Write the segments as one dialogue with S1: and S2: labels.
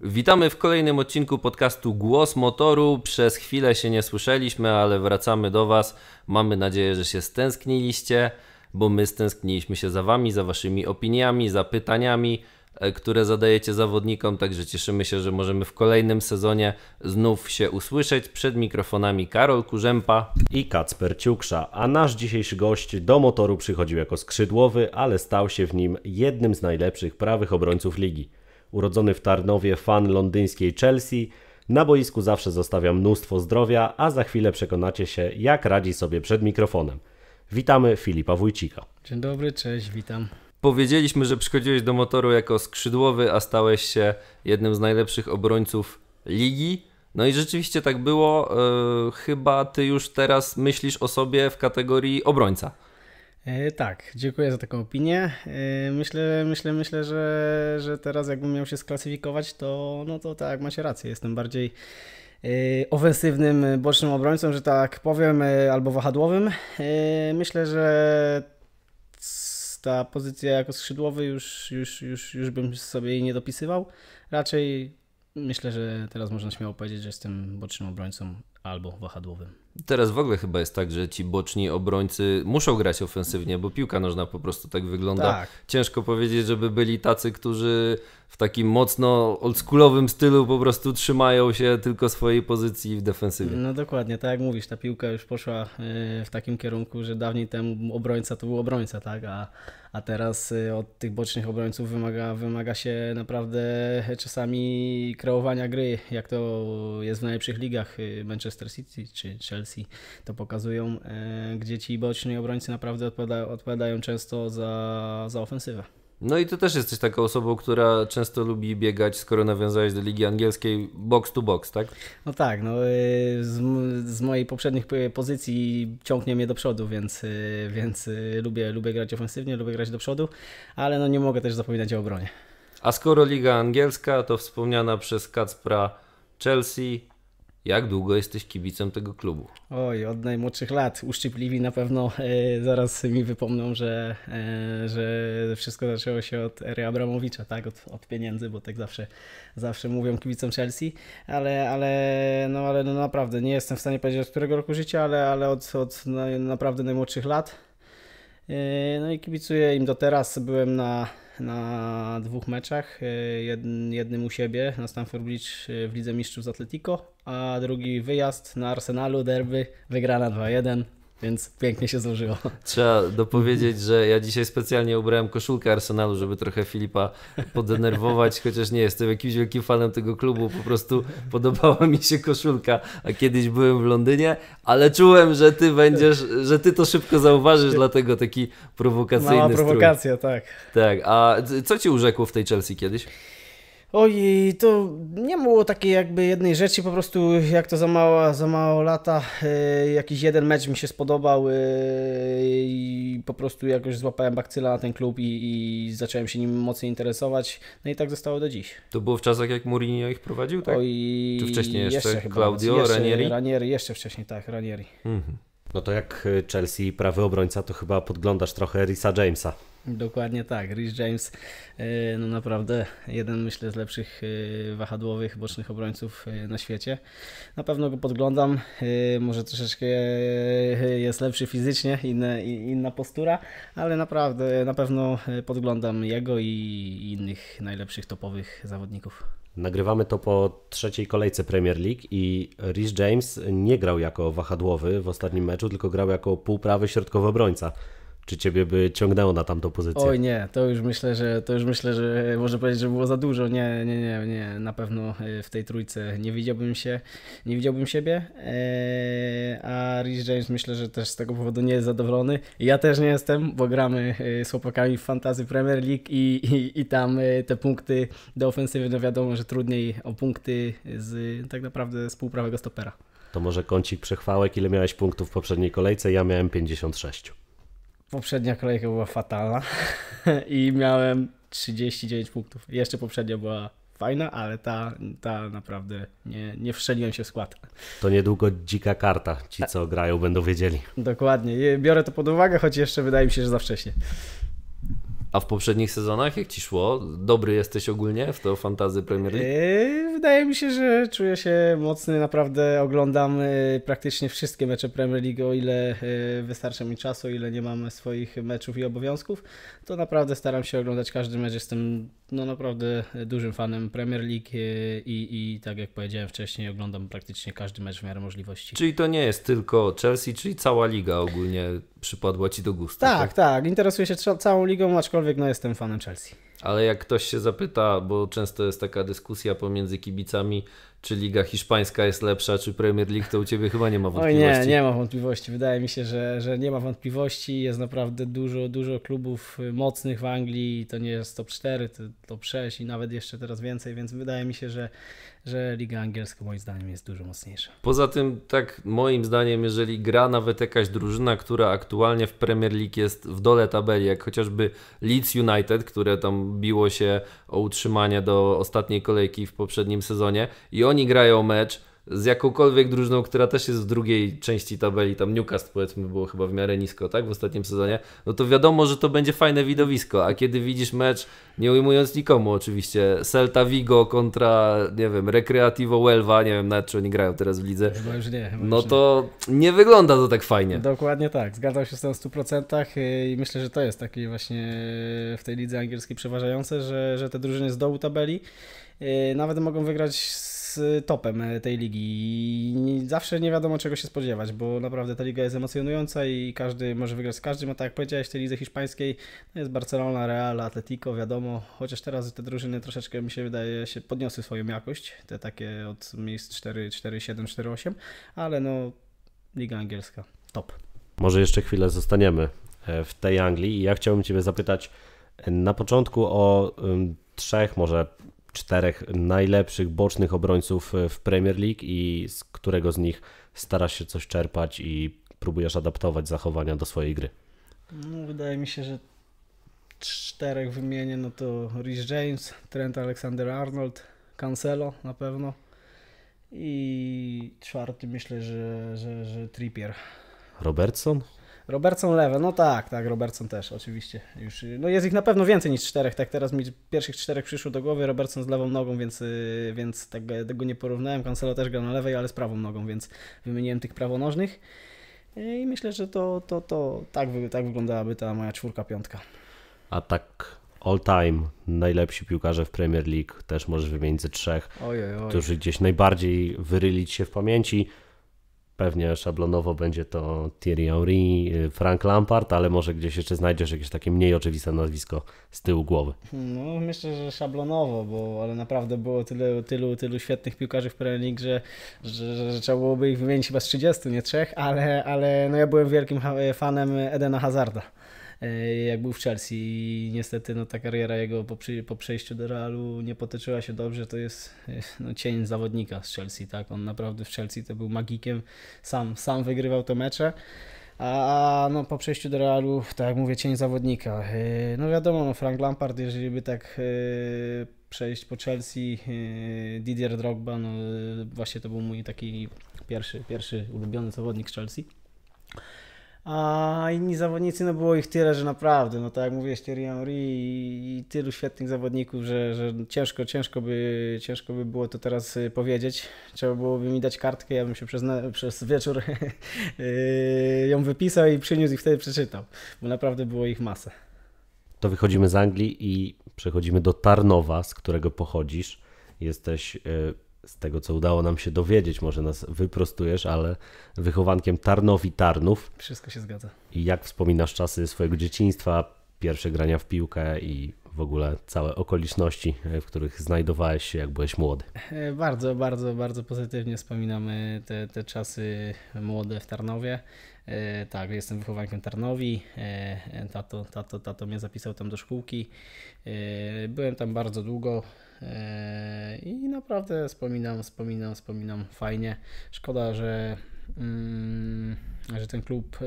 S1: Witamy w kolejnym odcinku podcastu Głos Motoru. Przez chwilę się nie słyszeliśmy, ale wracamy do Was. Mamy nadzieję, że się stęskniliście, bo my stęskniliśmy się za Wami, za Waszymi opiniami, za pytaniami, e, które zadajecie zawodnikom. Także cieszymy się, że możemy w kolejnym sezonie znów się usłyszeć. Przed mikrofonami Karol Kurzępa i Kacper Ciuksza. A nasz dzisiejszy gość do motoru przychodził jako skrzydłowy,
S2: ale stał się w nim jednym z najlepszych prawych obrońców ligi. Urodzony w Tarnowie, fan londyńskiej Chelsea, na boisku zawsze zostawia mnóstwo zdrowia, a za chwilę przekonacie się, jak radzi sobie przed mikrofonem. Witamy Filipa Wójcika.
S3: Dzień dobry, cześć, witam.
S1: Powiedzieliśmy, że przychodziłeś do motoru jako skrzydłowy, a stałeś się jednym z najlepszych obrońców ligi. No i rzeczywiście tak było. Yy, chyba ty już teraz myślisz o sobie w kategorii obrońca.
S3: E, tak, dziękuję za taką opinię. E, myślę, myślę, myślę, że, że teraz jakbym miał się sklasyfikować, to no to tak, macie rację, jestem bardziej e, ofensywnym bocznym obrońcą, że tak powiem, albo wahadłowym. Myślę, że ta pozycja jako skrzydłowy już, już, już, już bym sobie jej nie dopisywał. Raczej myślę, że teraz można śmiało powiedzieć, że jestem bocznym obrońcą albo wahadłowym.
S1: Teraz w ogóle chyba jest tak, że ci boczni obrońcy muszą grać ofensywnie, bo piłka nożna po prostu tak wygląda. Tak. Ciężko powiedzieć, żeby byli tacy, którzy w takim mocno oldschoolowym stylu po prostu trzymają się tylko swojej pozycji w defensywie.
S3: No dokładnie, tak jak mówisz, ta piłka już poszła e, w takim kierunku, że dawniej temu obrońca to był obrońca, tak, a, a teraz e, od tych bocznych obrońców wymaga, wymaga się naprawdę czasami kreowania gry, jak to jest w najlepszych ligach e, Manchester City czy Chelsea, to pokazują, gdzie ci boczni obrońcy naprawdę odpowiadają, odpowiadają często za, za ofensywę.
S1: No i ty też jesteś taką osobą, która często lubi biegać, skoro nawiązałeś do ligi angielskiej, box to box, tak?
S3: No tak, no, y, z, z mojej poprzednich pozycji ciągnie mnie do przodu, więc, y, więc y, lubię, lubię grać ofensywnie, lubię grać do przodu, ale no nie mogę też zapominać o obronie.
S1: A skoro liga angielska, to wspomniana przez Kacpra Chelsea, jak długo jesteś kibicem tego klubu?
S3: Oj, od najmłodszych lat. Uszczypliwi na pewno e, zaraz mi wypomną, że, e, że wszystko zaczęło się od ery Abramowicza, tak? Od, od pieniędzy, bo tak zawsze, zawsze mówią kibicom Chelsea, ale, ale, no, ale no naprawdę nie jestem w stanie powiedzieć od którego roku życia, ale, ale od, od na, naprawdę najmłodszych lat. E, no i kibicuję im do teraz. Byłem na na dwóch meczach, e, jednym u siebie na Stanford Bridge e, w Lidze Mistrzów z Atletico a drugi wyjazd na Arsenalu, derby, wygrana 2-1. Więc pięknie się złożyło.
S1: Trzeba dopowiedzieć, że ja dzisiaj specjalnie ubrałem koszulkę Arsenalu, żeby trochę Filipa podenerwować, chociaż nie jestem jakimś wielkim fanem tego klubu, po prostu podobała mi się koszulka, a kiedyś byłem w Londynie, ale czułem, że ty będziesz, że ty to szybko zauważysz, dlatego taki prowokacyjny Mała prowokacja, strój. tak. Tak, a co ci urzekło w tej Chelsea kiedyś?
S3: Oj, to nie było takiej jakby jednej rzeczy, po prostu jak to za mało, za mało lata, e, jakiś jeden mecz mi się spodobał e, i po prostu jakoś złapałem bakcyla na ten klub i, i, zacząłem się nim mocniej interesować, no i tak zostało do dziś.
S1: To było w czasach jak Mourinho ich prowadził, tak? Oj, Czy wcześniej jeszcze? jeszcze Claudio, jeszcze, Ranieri?
S3: Ranieri, jeszcze wcześniej, tak, Ranieri.
S2: Mhm. No to jak Chelsea prawy obrońca, to chyba podglądasz trochę Risa Jamesa.
S3: Dokładnie tak. Rich James, e, no naprawdę jeden myślę z lepszych e, wahadłowych bocznych obrońców e, na świecie. Na pewno go podglądam. Może troszeczkę jest lepszy fizycznie, inne, inna postura, ale naprawdę na pewno podglądam jego i innych najlepszych topowych zawodników.
S2: Nagrywamy to po trzeciej kolejce Premier League i Rich James nie grał jako wahadłowy w ostatnim meczu, tylko grał jako półprawy środkowy obrońca. Czy ciebie by ciągnęło na tamtą pozycję? Oj
S3: nie, to już myślę, że to już myślę, że może powiedzieć, że było za dużo. Nie, nie, nie, nie. Na pewno e, w tej trójce nie widziałbym się, nie widziałbym siebie. E, a Rich James myślę, że też z tego powodu nie jest zadowolony. Ja też nie jestem, bo gramy e, z chłopakami w Fantasy Premier League i, i, i tam te punkty do ofensywy, no wiadomo, że trudniej o punkty z tak naprawdę z półprawego stopera.
S2: To może kącik przechwałek, ile miałeś punktów w poprzedniej kolejce? Ja miałem 56.
S3: Poprzednia kolejka była fatalna i miałem 39 punktów. Jeszcze poprzednia była fajna, ale ta, ta naprawdę nie, nie się w skład.
S2: To niedługo dzika karta. Ci, co
S1: grają, będą wiedzieli.
S3: Dokładnie. Biorę to pod uwagę, choć jeszcze wydaje mi się, że za wcześnie.
S1: A w poprzednich sezonach jak ci szło? Dobry jesteś ogólnie w to fantazy Premier League?
S3: Yy, wydaje mi się, że czuję się mocny. Naprawdę oglądam yy, praktycznie wszystkie mecze Premier League, o ile yy, wystarcza mi czasu, o ile nie mam swoich meczów i obowiązków. To naprawdę staram się oglądać każdy mecz. Jestem no naprawdę dużym fanem Premier League i, i tak jak powiedziałem wcześniej, oglądam praktycznie każdy mecz w miarę możliwości.
S1: Czyli to nie jest tylko Chelsea, czyli cała liga ogólnie przypadła ci do gustu. Tak,
S3: tak. tak. Interesuję się całą ligą, aczkolwiek aczkolwiek no jestem fanem Chelsea.
S1: Ale jak ktoś się zapyta, bo często jest taka dyskusja pomiędzy kibicami, czy Liga Hiszpańska jest lepsza, czy Premier League, to u Ciebie chyba nie ma wątpliwości. Oj nie, nie
S3: ma wątpliwości. Wydaje mi się, że, że nie ma wątpliwości. Jest naprawdę dużo, dużo klubów mocnych w Anglii. To nie jest top 4, to top 6 i nawet jeszcze teraz więcej, więc wydaje mi się, że że liga angielska moim zdaniem jest dużo mocniejsza.
S1: Poza tym, tak moim zdaniem, jeżeli gra nawet jakaś drużyna, która aktualnie w Premier League jest w dole tabeli, jak chociażby Leeds United, które tam biło się o utrzymanie do ostatniej kolejki w poprzednim sezonie i oni grają mecz, z jakąkolwiek drużyną, która też jest w drugiej części tabeli, tam Newcastle powiedzmy było chyba w miarę nisko, tak, w ostatnim sezonie, no to wiadomo, że to będzie fajne widowisko, a kiedy widzisz mecz, nie ujmując nikomu oczywiście, Celta Vigo kontra, nie wiem, Recreativo Huelva, nie wiem nawet czy oni grają teraz w lidze, chyba już nie, chyba no już to nie. wygląda to tak fajnie.
S3: Dokładnie tak, zgadzam się z tym w 100% y, i myślę, że to jest takie właśnie w tej lidze angielskiej przeważające, że, że te drużyny z dołu tabeli y, nawet mogą wygrać z Y, topem e, tej ligi i zawsze nie wiadomo czego się spodziewać, bo naprawdę ta liga jest emocjonująca i każdy może wygrać z każdym, a tak jak powiedziałeś w tej lidze hiszpańskiej no jest Barcelona, Real, Atletico, wiadomo, chociaż teraz te drużyny troszeczkę mi się wydaje się podniosły swoją jakość, te takie od miejsc 4, 4, 7, 4, 8, ale no liga angielska, top.
S2: Może jeszcze chwilę zostaniemy e, w tej Anglii i ja chciałbym Ciebie zapytać e, na początku o trzech może czterech najlepszych bocznych obrońców e, w Premier League i z którego z nich starasz się coś czerpać i próbujesz adaptować zachowania do swojej gry?
S3: No, wydaje mi się, że czterech wymienię, no to Rich James, Trent Alexander-Arnold, Cancelo na pewno i czwarty myślę, że, że, że Trippier. Robertson? Robertson lewe, no tak, tak, Robertson też, oczywiście. Już, y, no jest ich na pewno więcej niż czterech, tak teraz mi pierwszych czterech przyszło do głowy, Robertson z lewą nogą, więc, y, więc tego, tego nie porównałem, Cancelo też gra na lewej, ale z prawą nogą, więc wymieniłem tych prawonożnych y, i myślę, że to, to, to tak, tak wyglądałaby ta moja czwórka, piątka.
S2: A tak all time najlepsi piłkarze w Premier League też możesz wymienić ze trzech, ojej, ojej. którzy gdzieś najbardziej wyrylić się w pamięci. Pewnie szablonowo będzie to Thierry Henry, y, Frank Lampard, ale może gdzieś jeszcze znajdziesz jakieś takie mniej oczywiste nazwisko z tyłu głowy.
S3: No myślę, że szablonowo, bo ale naprawdę było tyle, tylu, tylu świetnych piłkarzy w Premier League, że, że, że trzeba byłoby ich wymienić chyba z 30, nie trzech, ale, ale no ja byłem wielkim fanem Edena Hazarda. E, jak był w Chelsea i niestety no, ta kariera jego po, po przejściu do Realu nie potoczyła się dobrze, to jest e, no, cień zawodnika z Chelsea, tak, on naprawdę w Chelsea to był magikiem, sam, sam wygrywał te mecze. A no, po przejściu do Realu, tak jak mówię, cień zawodnika. E, no wiadomo, no Frank Lampard, jeżeli by tak przejść po Chelsea, Didier Drogba, no właśnie to był mój taki pierwszy, pierwszy ulubiony zawodnik z Chelsea. A inni zawodnicy, no było ich tyle, że naprawdę, no tak jak mówiłeś, Thierry Henry i, i tylu świetnych zawodników, że, że ciężko, ciężko by, ciężko by było to teraz y, powiedzieć. Trzeba byłoby mi dać kartkę, ja bym się przez, przez wieczór y, ją wypisał i przyniósł i wtedy przeczytał, bo naprawdę było ich masę.
S2: To wychodzimy z Anglii i przechodzimy do Tarnowa, z którego pochodzisz. Jesteś y, z tego, co udało nam się dowiedzieć, może nas wyprostujesz, ale wychowankiem Tarnowi Tarnów. Wszystko się zgadza. I jak wspominasz czasy swojego dzieciństwa, pierwsze grania w piłkę i w ogóle całe okoliczności, e, w których znajdowałeś się, jak byłeś młody?
S3: E, bardzo, bardzo, bardzo pozytywnie wspominamy te, te czasy młode w Tarnowie. E, tak, jestem wychowankiem Tarnowi, e, tato, tato, tato mnie zapisał tam do szkółki. E, byłem tam bardzo długo i naprawdę wspominam, wspominam, wspominam fajnie. Szkoda, że mm, że ten klub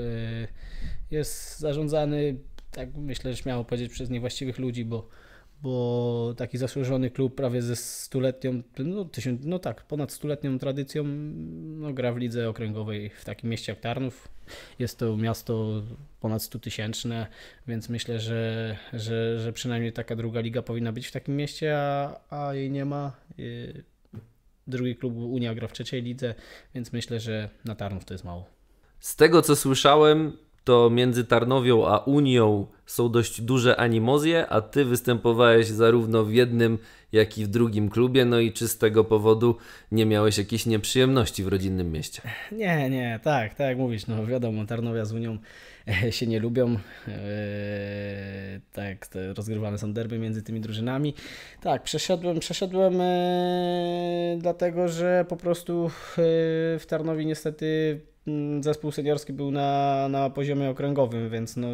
S3: jest zarządzany, tak myślę, że śmiało powiedzieć, przez niewłaściwych ludzi, bo bo taki zasłużony klub prawie ze stuletnią, no, tysiąc, no tak, ponad stuletnią tradycją no, gra w lidze okręgowej w takim mieście jak Tarnów. Jest to miasto ponad 100 tysięczne, więc myślę, że, że, że przynajmniej taka druga liga powinna być w takim mieście, a, a jej nie ma. Drugi klub Unia gra w trzeciej lidze, więc myślę, że na Tarnów to jest mało.
S1: Z tego co słyszałem, to między Tarnowią a Unią są dość duże animozje, a ty występowałeś zarówno w jednym, jak i w drugim klubie, no i czy z tego powodu nie miałeś jakiejś nieprzyjemności w rodzinnym mieście?
S3: Nie, nie, tak, tak jak mówisz, no wiadomo, Tarnowia z Unią e, się nie lubią, e, tak, rozgrywane są derby między tymi drużynami. Tak, przeszedłem, przeszedłem yy, dlatego, że po prostu w Tarnowi niestety Mm, zespół seniorski był na, na poziomie okręgowym, więc no,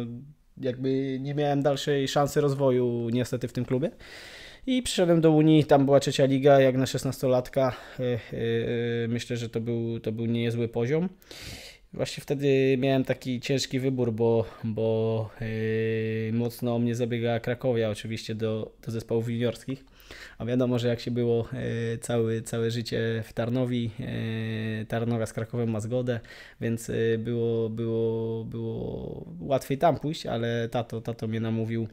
S3: jakby nie miałem dalszej szansy rozwoju niestety w tym klubie. I przyszedłem do Unii, tam była trzecia liga, jak na 16-latka. E, e, myślę, że to był, to był niezły poziom. Właśnie wtedy miałem taki ciężki wybór, bo, bo e, mocno o mnie zabiega Krakowia, oczywiście do, do zespołów juniorskich. A wiadomo, że jak się było e, cały, całe życie w Tarnowi, e, Tarnowia z Krakowem ma zgodę, więc e, było, było, było łatwiej tam pójść, ale tato, tato mnie namówił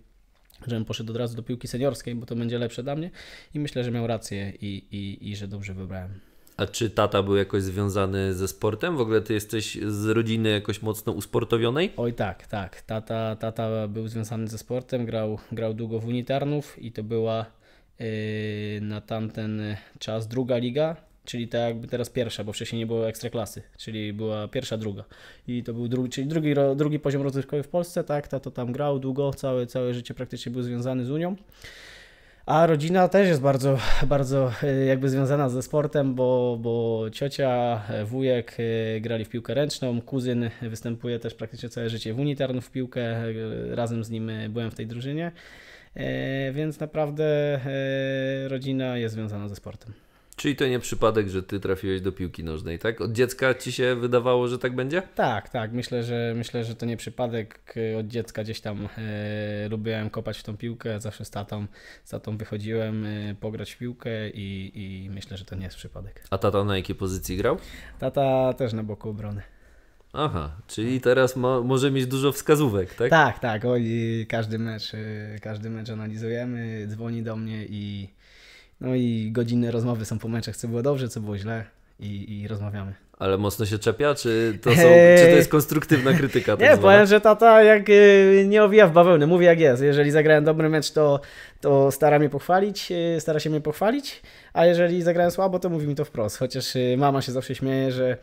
S3: żebym poszedł od razu do piłki seniorskiej, bo to będzie lepsze dla mnie i myślę, że miał rację i, i,
S1: i że dobrze wybrałem. A czy tata był jakoś związany ze sportem? W ogóle ty jesteś z rodziny jakoś mocno usportowionej?
S3: Oj tak, tak. Tata, tata był związany ze sportem, grał, grał długo w Unitarnów i to była Yy, na tamten czas druga liga, czyli tak jakby teraz pierwsza, bo wcześniej nie było ekstraklasy, czyli była pierwsza, druga. I to był drugi, czyli drugi, drugi poziom rozrywkowy w Polsce, tak, to tam grał długo, całe, całe życie praktycznie był związany z Unią. A rodzina też jest bardzo, bardzo yy, jakby związana ze sportem, bo, bo ciocia, e, wujek e, grali w piłkę ręczną, kuzyn występuje też praktycznie całe życie w unitarnu w piłkę, e, razem z nim byłem w tej drużynie. E, więc naprawdę e, rodzina jest związana ze sportem.
S1: Czyli to nie przypadek, że ty trafiłeś do piłki nożnej, tak? Od dziecka ci się wydawało, że tak będzie?
S3: Tak, tak. Myślę, że myślę, że to nie przypadek. Od dziecka gdzieś tam e, lubiłem kopać w tą piłkę, zawsze z tatą, z tatą wychodziłem e, pograć w piłkę i, i myślę,
S1: że to nie jest przypadek. A tata na jakiej pozycji grał?
S3: Tata też na boku obrony.
S1: Aha, czyli tak. teraz ma, może mieć dużo wskazówek, tak? Tak,
S3: tak. Oni, każdy, mecz, y, każdy mecz analizujemy, dzwoni do mnie i, no i godziny rozmowy są po meczach, co było dobrze, co było źle
S1: i, i rozmawiamy. Ale mocno się czepia, czy to, są, eee. czy to jest konstruktywna krytyka? Tak nie, zwana? powiem, że
S3: tata jak y, nie owija w bawełnę, mówi jak jest. Jeżeli zagrałem dobry mecz, to, to stara mnie pochwalić, y, stara się mnie pochwalić, a jeżeli zagrałem słabo, to mówi mi to wprost. Chociaż mama się zawsze śmieje, że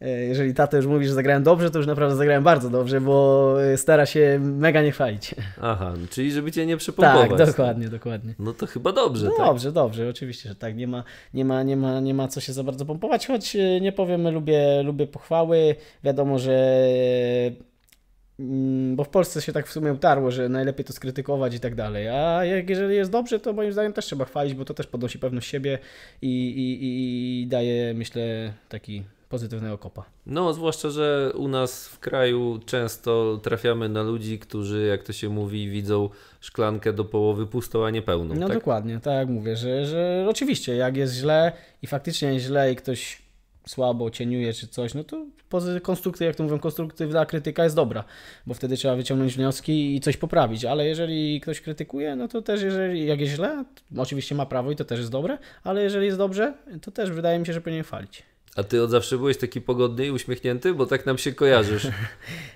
S3: E, jeżeli tato już mówi, że zagrałem dobrze, to już naprawdę zagrałem bardzo dobrze, bo e, stara się mega nie chwalić.
S1: Aha, no, czyli
S3: żeby cię nie przypompować. Tak, dokładnie, dokładnie. No to chyba dobrze, no tak? Dobrze, dobrze, oczywiście, że tak. Nie ma, nie ma, nie ma, nie ma co się za bardzo pompować, choć e, nie powiem, lubię, lubię pochwały. Wiadomo, że mm, bo w Polsce się tak w sumie utarło, że najlepiej to skrytykować i tak dalej. A jak, jeżeli jest dobrze, to moim zdaniem też trzeba chwalić, bo to też podnosi pewność siebie i, i, i daje, myślę, taki pozytywnego kopa.
S1: No, zwłaszcza, że u nas w kraju często trafiamy na ludzi, którzy, jak to się mówi, widzą szklankę do połowy pustą, a nie pełną. No tak?
S3: dokładnie, tak jak mówię, że, że oczywiście jak jest źle i faktycznie źle i ktoś słabo cieniuje czy coś, no to konstrukty, jak to mówią, konstruktywna krytyka jest dobra, bo wtedy trzeba wyciągnąć wnioski i coś poprawić, ale jeżeli ktoś krytykuje, no to też jeżeli, jak jest źle, oczywiście ma prawo i to też jest dobre, ale jeżeli jest dobrze, to też wydaje mi się, że powinien chwalić.
S1: A ty od zawsze byłeś taki pogodny i uśmiechnięty, bo tak nam się kojarzysz.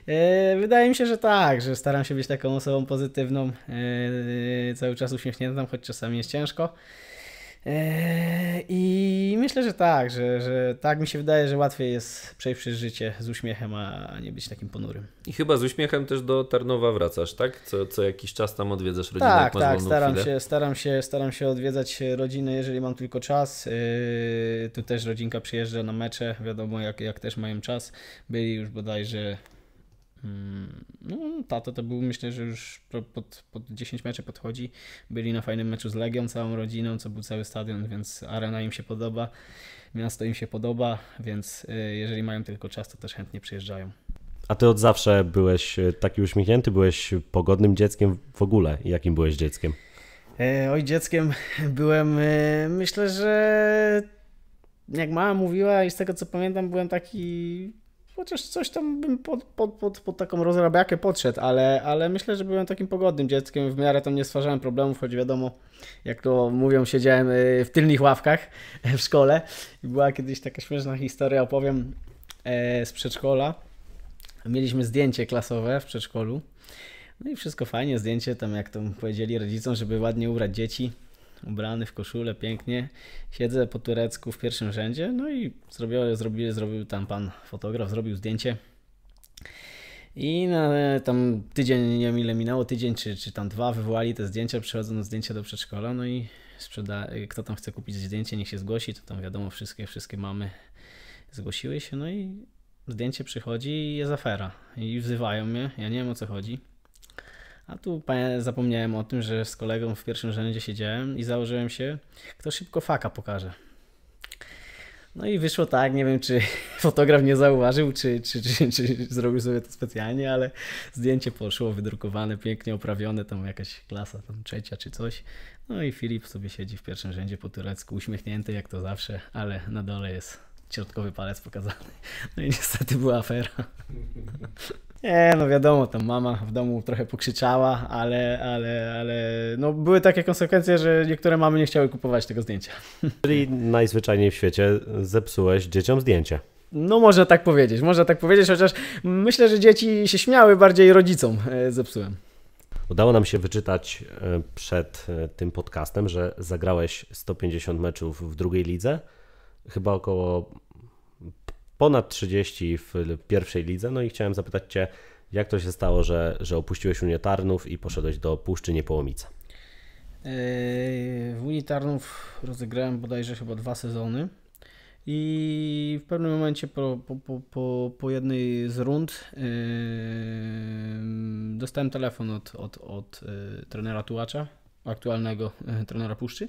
S3: E, wydaje mi się, że tak, że staram się być taką osobą pozytywną, e, cały czas uśmiechniętą, choć czasami jest ciężko. Eee, I myślę, że tak, że, że tak mi się wydaje, że łatwiej jest przejść przez życie z uśmiechem,
S1: a nie być takim ponurym. I chyba z uśmiechem też do Tarnowa wracasz, tak? Co, co jakiś czas tam odwiedzasz rodzinę? Tak, tak, staram się,
S3: staram się, staram się odwiedzać rodzinę, jeżeli mam tylko czas. Eee, tu też rodzinka przyjeżdża na mecze, wiadomo, jak, jak też mają czas. Byli już bodajże Mm, no, tato to był, myślę, że już pod, pod 10 meczy podchodzi. Byli na fajnym meczu z Legią, całą rodziną, co był cały stadion, więc arena im się podoba, miasto im się podoba, więc y, jeżeli mają tylko czas, to też chętnie przyjeżdżają.
S2: A ty od zawsze byłeś y, taki uśmiechnięty, byłeś pogodnym dzieckiem w ogóle. Jakim byłeś dzieckiem?
S3: E, oj, dzieckiem byłem, y, myślę, że jak mama mówiła i z tego co pamiętam, byłem taki Chociaż coś tam bym pod, pod, pod, pod taką rozrabiakę podszedł, ale, ale myślę, że byłem takim pogodnym dzieckiem, w miarę tam nie stwarzałem problemów, choć wiadomo, jak to mówią, siedziałem y, w tylnych ławkach w szkole. Była kiedyś taka śmieszna historia, opowiem, e, z przedszkola. Mieliśmy zdjęcie klasowe w przedszkolu. No i wszystko fajnie, zdjęcie tam, jak to powiedzieli rodzicom, żeby ładnie ubrać dzieci ubrany w koszulę pięknie, siedzę po turecku w pierwszym rzędzie, no i zrobił, zrobił, zrobił tam pan fotograf, zrobił zdjęcie. I na, tam tydzień, nie wiem ile minęło, tydzień czy, czy tam dwa, wywołali te zdjęcia, przychodzą na zdjęcia do przedszkola, no i sprzeda kto tam chce kupić zdjęcie, niech się zgłosi, to tam wiadomo, wszystkie, wszystkie mamy zgłosiły się, no i zdjęcie przychodzi i jest afera. I wzywają mnie, ja nie wiem o co chodzi. A tu zapomniałem o tym, że z kolegą w pierwszym rzędzie siedziałem i założyłem się, kto szybko faka pokaże. No i wyszło tak, nie wiem czy fotograf nie zauważył, czy, czy, czy, czy zrobił sobie to specjalnie, ale zdjęcie poszło wydrukowane, pięknie oprawione, tam jakaś klasa tam trzecia czy coś. No i Filip sobie siedzi w pierwszym rzędzie po turecku, uśmiechnięty jak to zawsze, ale na dole jest środkowy palec pokazany. No i niestety była afera. Nie, no wiadomo, tam mama w domu trochę pokrzyczała, ale, ale, ale no były takie konsekwencje, że niektóre mamy nie chciały kupować tego zdjęcia.
S2: Czyli najzwyczajniej w świecie zepsułeś dzieciom zdjęcie.
S3: No można tak powiedzieć, można tak powiedzieć, chociaż myślę, że dzieci się śmiały bardziej rodzicom e, zepsułem.
S2: Udało nam się wyczytać e, przed e, tym podcastem, że zagrałeś 150 meczów w drugiej lidze, chyba około ponad 30 w pierwszej lidze. No i chciałem zapytać Cię, jak to się stało, że, że opuściłeś Unię Tarnów i poszedłeś do Puszczy Niepołomica?
S3: Yy, w Unii Tarnów rozegrałem bodajże chyba dwa sezony i w pewnym momencie po, po, po, po, jednej z rund yy, dostałem telefon od, od, od yy, trenera Tułacza, aktualnego trenera Puszczy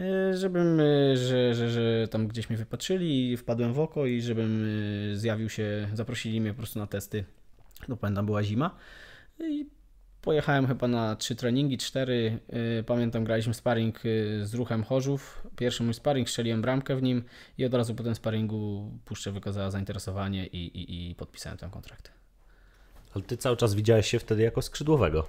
S3: E, żebym, e, że, że, że tam gdzieś mnie wypatrzyli, wpadłem w oko i żebym e, zjawił się, zaprosili mnie po prostu na testy. No pamiętam, była zima i pojechałem chyba na trzy treningi, cztery. Pamiętam, graliśmy sparring z ruchem Chorzów. Pierwszy mój sparring, strzeliłem bramkę w nim i od razu po tym sparringu Puszczę wykazała zainteresowanie i, i, i podpisałem ten kontrakt.
S2: Ale ty cały czas widziałeś się wtedy jako skrzydłowego.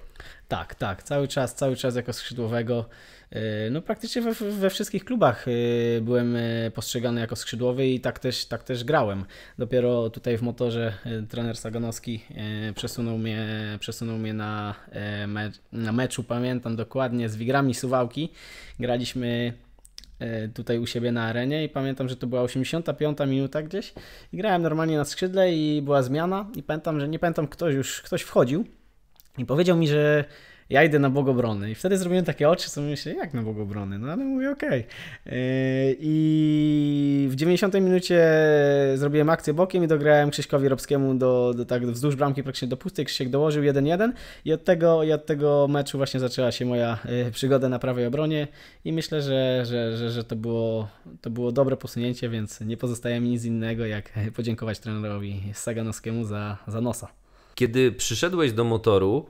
S3: Tak, tak, cały czas, cały czas jako skrzydłowego. Y, no praktycznie we, we, wszystkich klubach y, byłem y, postrzegany jako skrzydłowy i tak też, tak też grałem. Dopiero tutaj w motorze trener Saganowski przesunął mnie, przesunął mnie na, na meczu, pamiętam dokładnie, z Wigrami Suwałki. Graliśmy E, tutaj u siebie na arenie i pamiętam, że to była 85 minuta gdzieś i grałem normalnie na skrzydle i była zmiana i pamiętam, że nie pamiętam, ktoś już, ktoś wchodził i powiedział mi, że ja idę na bogobrony. I wtedy zrobiłem takie oczy, co myślę, jak na bogobrony? No ale mówię, okej. Okay. Yy, I w 90 minucie zrobiłem akcję bokiem i dograłem Krzyśkowi Robskiemu do, do tak wzdłuż bramki praktycznie do pustej. Krzysiek dołożył 1-1 i od tego, i od tego meczu właśnie zaczęła się moja yy, przygoda na prawej obronie i myślę, że, że, że, że to, było, to było dobre posunięcie, więc nie pozostaje mi nic innego, jak podziękować trenerowi Saganowskiemu
S1: za, za nosa. Kiedy przyszedłeś do motoru,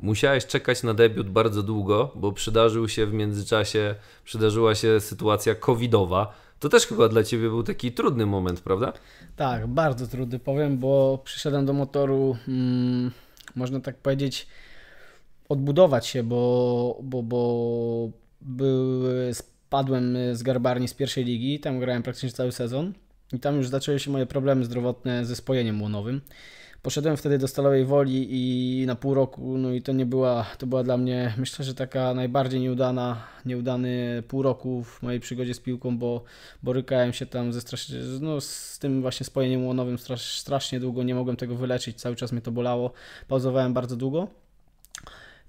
S1: musiałeś czekać na debiut bardzo długo, bo przydarzył się w międzyczasie, przydarzyła się sytuacja covidowa. To też chyba dla ciebie był taki trudny moment, prawda?
S3: Tak, bardzo trudny powiem, bo przyszedłem do motoru, mm, można tak powiedzieć, odbudować się, bo, bo, bo spadłem z garbarni z pierwszej ligi, tam grałem praktycznie cały sezon i tam już zaczęły się moje problemy zdrowotne ze spojeniem łonowym. Poszedłem wtedy do Stalowej Woli i na pół roku, no i to nie była, to była dla mnie, myślę, że taka najbardziej nieudana, nieudany pół roku w mojej przygodzie z piłką, bo borykałem się tam ze strasz, no, z tym właśnie spojeniem łonowym strasznie długo, nie mogłem tego wyleczyć, cały czas mnie to bolało, pauzowałem bardzo długo.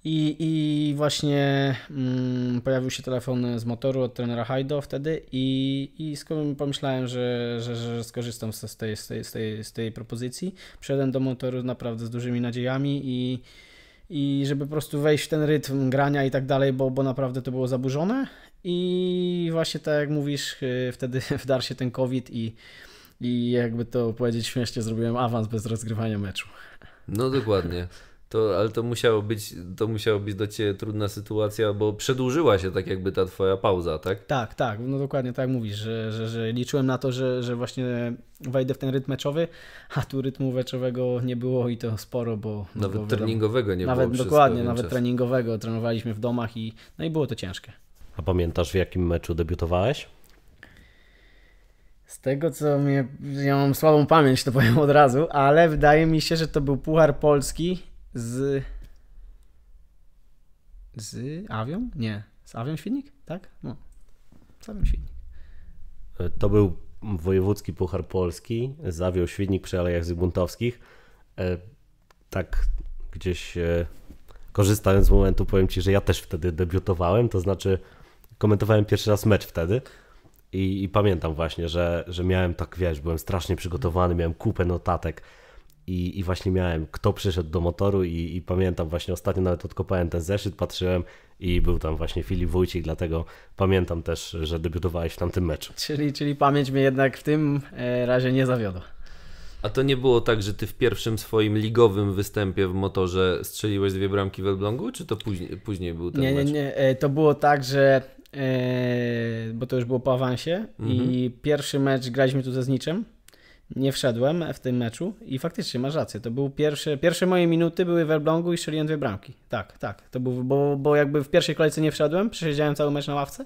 S3: I, i właśnie mm, pojawił się telefon z motoru od trenera Hajdo wtedy i, i skoro pomyślałem, że, że, że skorzystam z, z, tej, z, tej, z, tej, z tej propozycji, przyszedłem do motoru naprawdę z dużymi nadziejami i, i żeby po prostu wejść w ten rytm grania i tak dalej, bo, bo naprawdę to było zaburzone i właśnie tak jak mówisz, y, wtedy wdarł się ten COVID i, i jakby to powiedzieć śmiesznie, zrobiłem awans bez rozgrywania meczu.
S1: No dokładnie. To, ale to musiało być, to musiało być do Ciebie trudna sytuacja, bo przedłużyła się tak jakby ta Twoja pauza, tak?
S3: Tak, tak, no dokładnie tak mówisz, że, że, że liczyłem na to, że, że właśnie wejdę w ten rytm meczowy, a tu rytmu meczowego nie było i to sporo, bo... Nawet bo treningowego nie nawet, było Dokładnie, nawet czas. treningowego, trenowaliśmy w domach i, no i było to ciężkie.
S2: A pamiętasz w jakim meczu debiutowałeś?
S3: Z tego co mnie, ja mam słabą pamięć, to powiem od razu, ale wydaje mi się, że to był Puchar Polski z. Z Avią? Nie. Z Avią Świdnik? Tak? No. Z Avią Świdnik.
S2: E, to był wojewódzki Puchar Polski. z Avion Świdnik przy Alejach Zygmuntowskich. E, tak gdzieś e, korzystając z momentu powiem Ci, że ja też wtedy debiutowałem, to znaczy komentowałem pierwszy raz mecz wtedy. I, I, pamiętam właśnie, że, że miałem tak, wiesz, byłem strasznie przygotowany, miałem kupę notatek, i, I właśnie miałem, kto przyszedł do motoru, i, i pamiętam właśnie ostatnio nawet odkopałem ten zeszyt, patrzyłem i był tam właśnie Filip Wójcik, dlatego pamiętam też, że debiutowałeś w tamtym meczu.
S3: Czyli, czyli pamięć mnie jednak w tym e, razie nie zawiodła.
S1: A to nie było tak, że ty w pierwszym swoim ligowym występie w motorze strzeliłeś dwie bramki w Elblągu, czy to później, później był ten nie, mecz? Nie,
S3: nie, nie, to było tak, że e, bo to już było po awansie mhm. i pierwszy mecz graliśmy tu ze Zniczem nie wszedłem w tym meczu i faktycznie masz rację, to były pierwsze, pierwsze moje minuty były w Elblągu i strzeliłem dwie bramki. Tak, tak, to był, bo, bo jakby w pierwszej kolejce nie wszedłem, przesiedziałem cały mecz na ławce,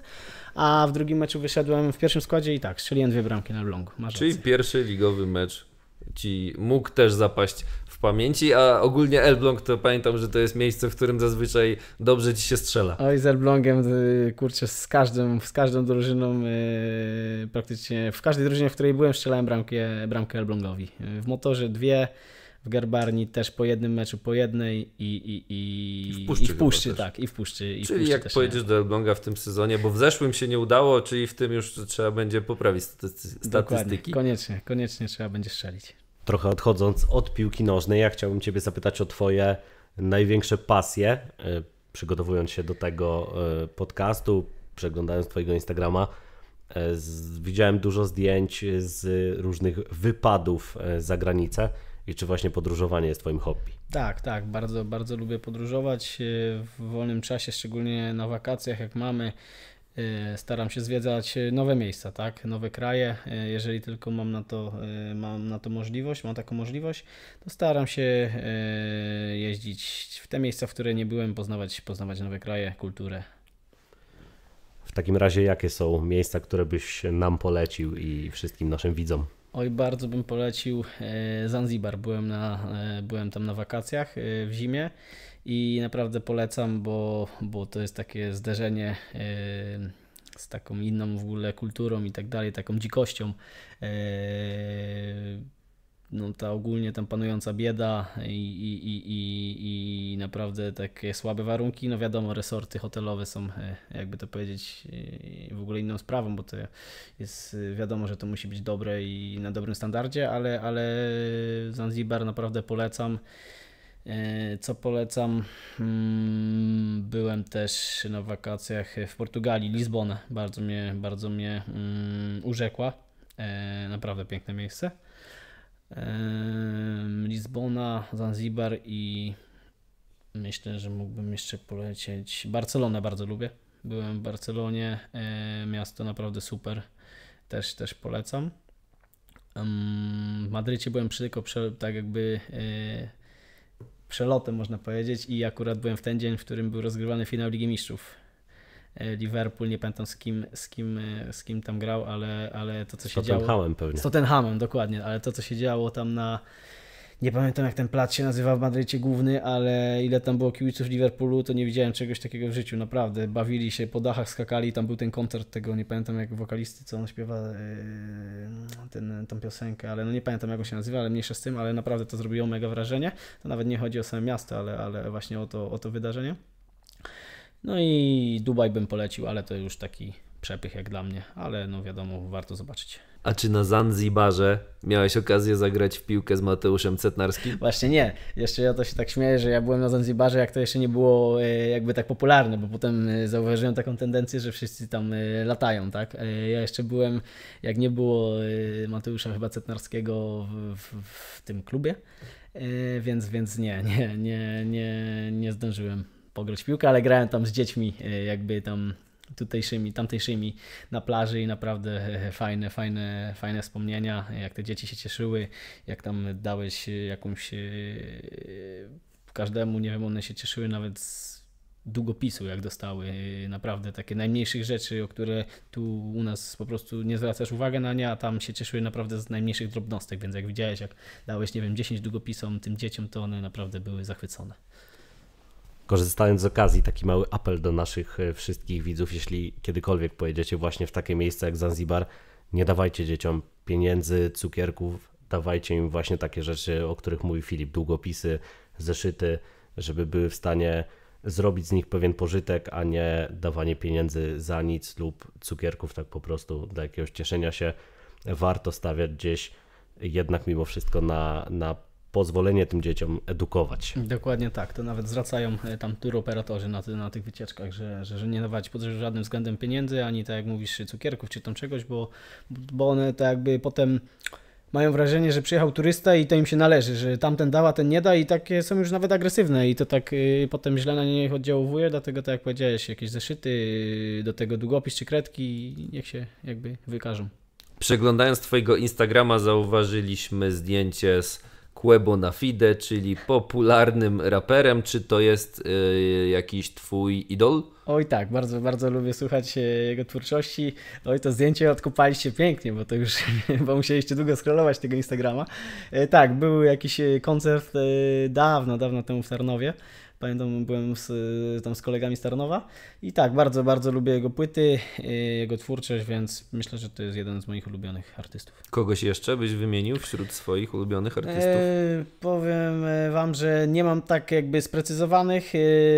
S3: a w drugim meczu wyszedłem w pierwszym składzie i tak, strzeliłem dwie bramki na Elblągu.
S1: Czyli rację. pierwszy ligowy mecz ci mógł też zapaść pamięci, a ogólnie Elbląg to pamiętam, że to jest miejsce, w którym zazwyczaj dobrze ci się strzela.
S3: Oj, z Elblągiem, y, kurczę, z, każdym, z każdą drużyną, y, praktycznie w każdej drużynie, w której byłem, strzelałem bramkę, bramkę Elblągowi. Y, w motorze dwie, w Gerbarni też po jednym meczu po jednej i, i, i, I w puszczy, i w puszczy tak, i w
S1: puszczy. I czyli w puszczy jak pojedziesz do Elbląga w tym sezonie, bo w zeszłym się nie udało, czyli w tym już trzeba będzie poprawić statystyki. Dokładnie,
S3: koniecznie, koniecznie trzeba będzie strzelić
S2: trochę odchodząc od piłki nożnej, ja chciałbym Ciebie zapytać o Twoje największe pasje, e, przygotowując się do tego e, podcastu, przeglądając Twojego Instagrama. E, widziałem dużo zdjęć z różnych wypadów za granicę i czy właśnie podróżowanie jest Twoim hobby?
S3: Tak, tak, bardzo, bardzo lubię podróżować w wolnym czasie, szczególnie na wakacjach, jak mamy E, staram się zwiedzać e, nowe miejsca, tak? nowe kraje. E, jeżeli tylko mam na, to, mam na to możliwość, mam taką możliwość, to staram się jeździć w te miejsca, w które nie byłem, poznawać, poznawać nowe kraje, kulturę.
S2: W takim razie, jakie są miejsca, które byś nam polecił i wszystkim naszym widzom?
S3: Oj, bardzo bym polecił Zanzibar. Byłem, na, byłem tam na wakacjach w zimie i naprawdę polecam, bo, bo to jest takie zderzenie y, z taką inną w ogóle kulturą i tak dalej, taką dzikością. Y, no, ta ogólnie tam panująca bieda i, i, i, i, naprawdę takie słabe warunki. No wiadomo, resorty hotelowe są, e, jakby to powiedzieć, e, w ogóle inną sprawą, bo to jest e, wiadomo, że to musi być dobre i na dobrym standardzie, ale, ale Zanzibar naprawdę polecam. E, co polecam, mm, byłem też na wakacjach w Portugalii, Lizbonę. Bardzo mnie, bardzo mnie mm, urzekła. E, naprawdę piękne miejsce. E, Lizbona, Zanzibar i myślę, że mógłbym jeszcze polecieć. Barcelonę bardzo lubię. Byłem w Barcelonie, miasto naprawdę super. Też, też polecam. Mm, w Madrycie byłem przy tylko tak jakby przelotem, można powiedzieć. I akurat byłem w ten dzień, w którym był rozgrywany finał Ligi Mistrzów. E, Liverpool, nie pamiętam z kim, z kim, e, z kim tam grał, ale, ale to, co się działo. Z Tottenhamem pewnie. Z Tottenhamem, dokładnie, ale to, co się działo tam na, nie pamiętam jak ten plac się nazywa w Madrycie główny, ale ile tam było kibiców Liverpoolu, to nie widziałem czegoś takiego w życiu, naprawdę. Bawili się, po dachach skakali, tam był ten koncert tego, nie pamiętam jak wokalisty, co on śpiewa, yy, ten, tą piosenkę, ale no nie pamiętam jak on się nazywa, ale mniejsza z tym, ale naprawdę to zrobiło mega wrażenie. To nawet nie chodzi o same miasto, ale, ale właśnie o to, o to wydarzenie. No i Dubaj bym polecił, ale to już taki przepych jak dla mnie, ale no wiadomo, warto
S1: zobaczyć. A czy na Zanzibarze miałeś okazję zagrać w piłkę z Mateuszem Cetnarskim?
S3: Właśnie nie. Jeszcze ja to się tak śmieję, że ja byłem na Zanzibarze, jak to jeszcze nie było e, jakby tak popularne, bo potem e, zauważyłem taką tendencję, że wszyscy tam e, latają, tak? Ja jeszcze byłem, jak nie było Mateusza chyba Cetnarskiego w, w tym klubie, więc, więc nie, nie, nie, nie, nie zdążyłem pograć piłkę, ale grałem tam z dziećmi, jakby tam tutejszymi, tamtejszymi na plaży i naprawdę fajne, fajne, fajne wspomnienia, jak te dzieci się cieszyły, jak tam dałeś e, jakąś e, każdemu, nie wiem, one się cieszyły nawet z długopisu, jak dostały e, naprawdę takie najmniejszych rzeczy, o które tu u nas po prostu nie zwracasz uwagi na nie, a tam się cieszyły naprawdę z najmniejszych drobnostek, więc jak widziałeś, jak dałeś, nie wiem, 10 długopisom tym dzieciom, to one naprawdę były zachwycone
S2: korzystając z okazji, taki mały apel do naszych e, wszystkich widzów, jeśli kiedykolwiek pojedziecie właśnie w takie miejsce jak Zanzibar, nie dawajcie dzieciom pieniędzy, cukierków, dawajcie im właśnie takie rzeczy, o których mówi Filip, długopisy, zeszyty, żeby były w stanie zrobić z nich pewien pożytek, a nie dawanie pieniędzy za nic lub cukierków tak po prostu dla jakiegoś cieszenia się. Warto stawiać gdzieś jednak mimo wszystko na, na pozwolenie tym dzieciom edukować.
S3: Dokładnie tak, to nawet zwracają e, tam turoperatorzy na, na tych wycieczkach, że, że, że nie dawać pod żadnym względem pieniędzy, ani tak jak mówisz cukierków czy tam czegoś, bo, bo one tak jakby potem mają wrażenie, że przyjechał turysta i to im się należy, że tamten dała, ten nie da i takie są już nawet agresywne i to tak y, potem źle na nich oddziałuje, dlatego tak jak powiedziałeś, jakieś zeszyty, y, do tego długopis czy kredki, niech się jakby wykażą.
S1: Przeglądając Twojego Instagrama zauważyliśmy zdjęcie z Quebona Fide, czyli popularnym raperem. Czy to jest y, jakiś twój idol?
S3: Oj tak, bardzo, bardzo lubię słuchać y, jego twórczości. Oj, to zdjęcie odkupaliście pięknie, bo to już, bo musieliście długo scrollować tego Instagrama. Y, tak, był jakiś koncert dawno, dawno temu w Tarnowie. Pamiętam, byłem z, tam z kolegami z Tarnowa i tak, bardzo, bardzo lubię jego płyty, y, jego twórczość, więc myślę, że to jest jeden
S1: z moich ulubionych artystów. Kogoś jeszcze byś wymienił wśród swoich ulubionych artystów?
S3: E, powiem y, Wam, że nie mam tak jakby sprecyzowanych.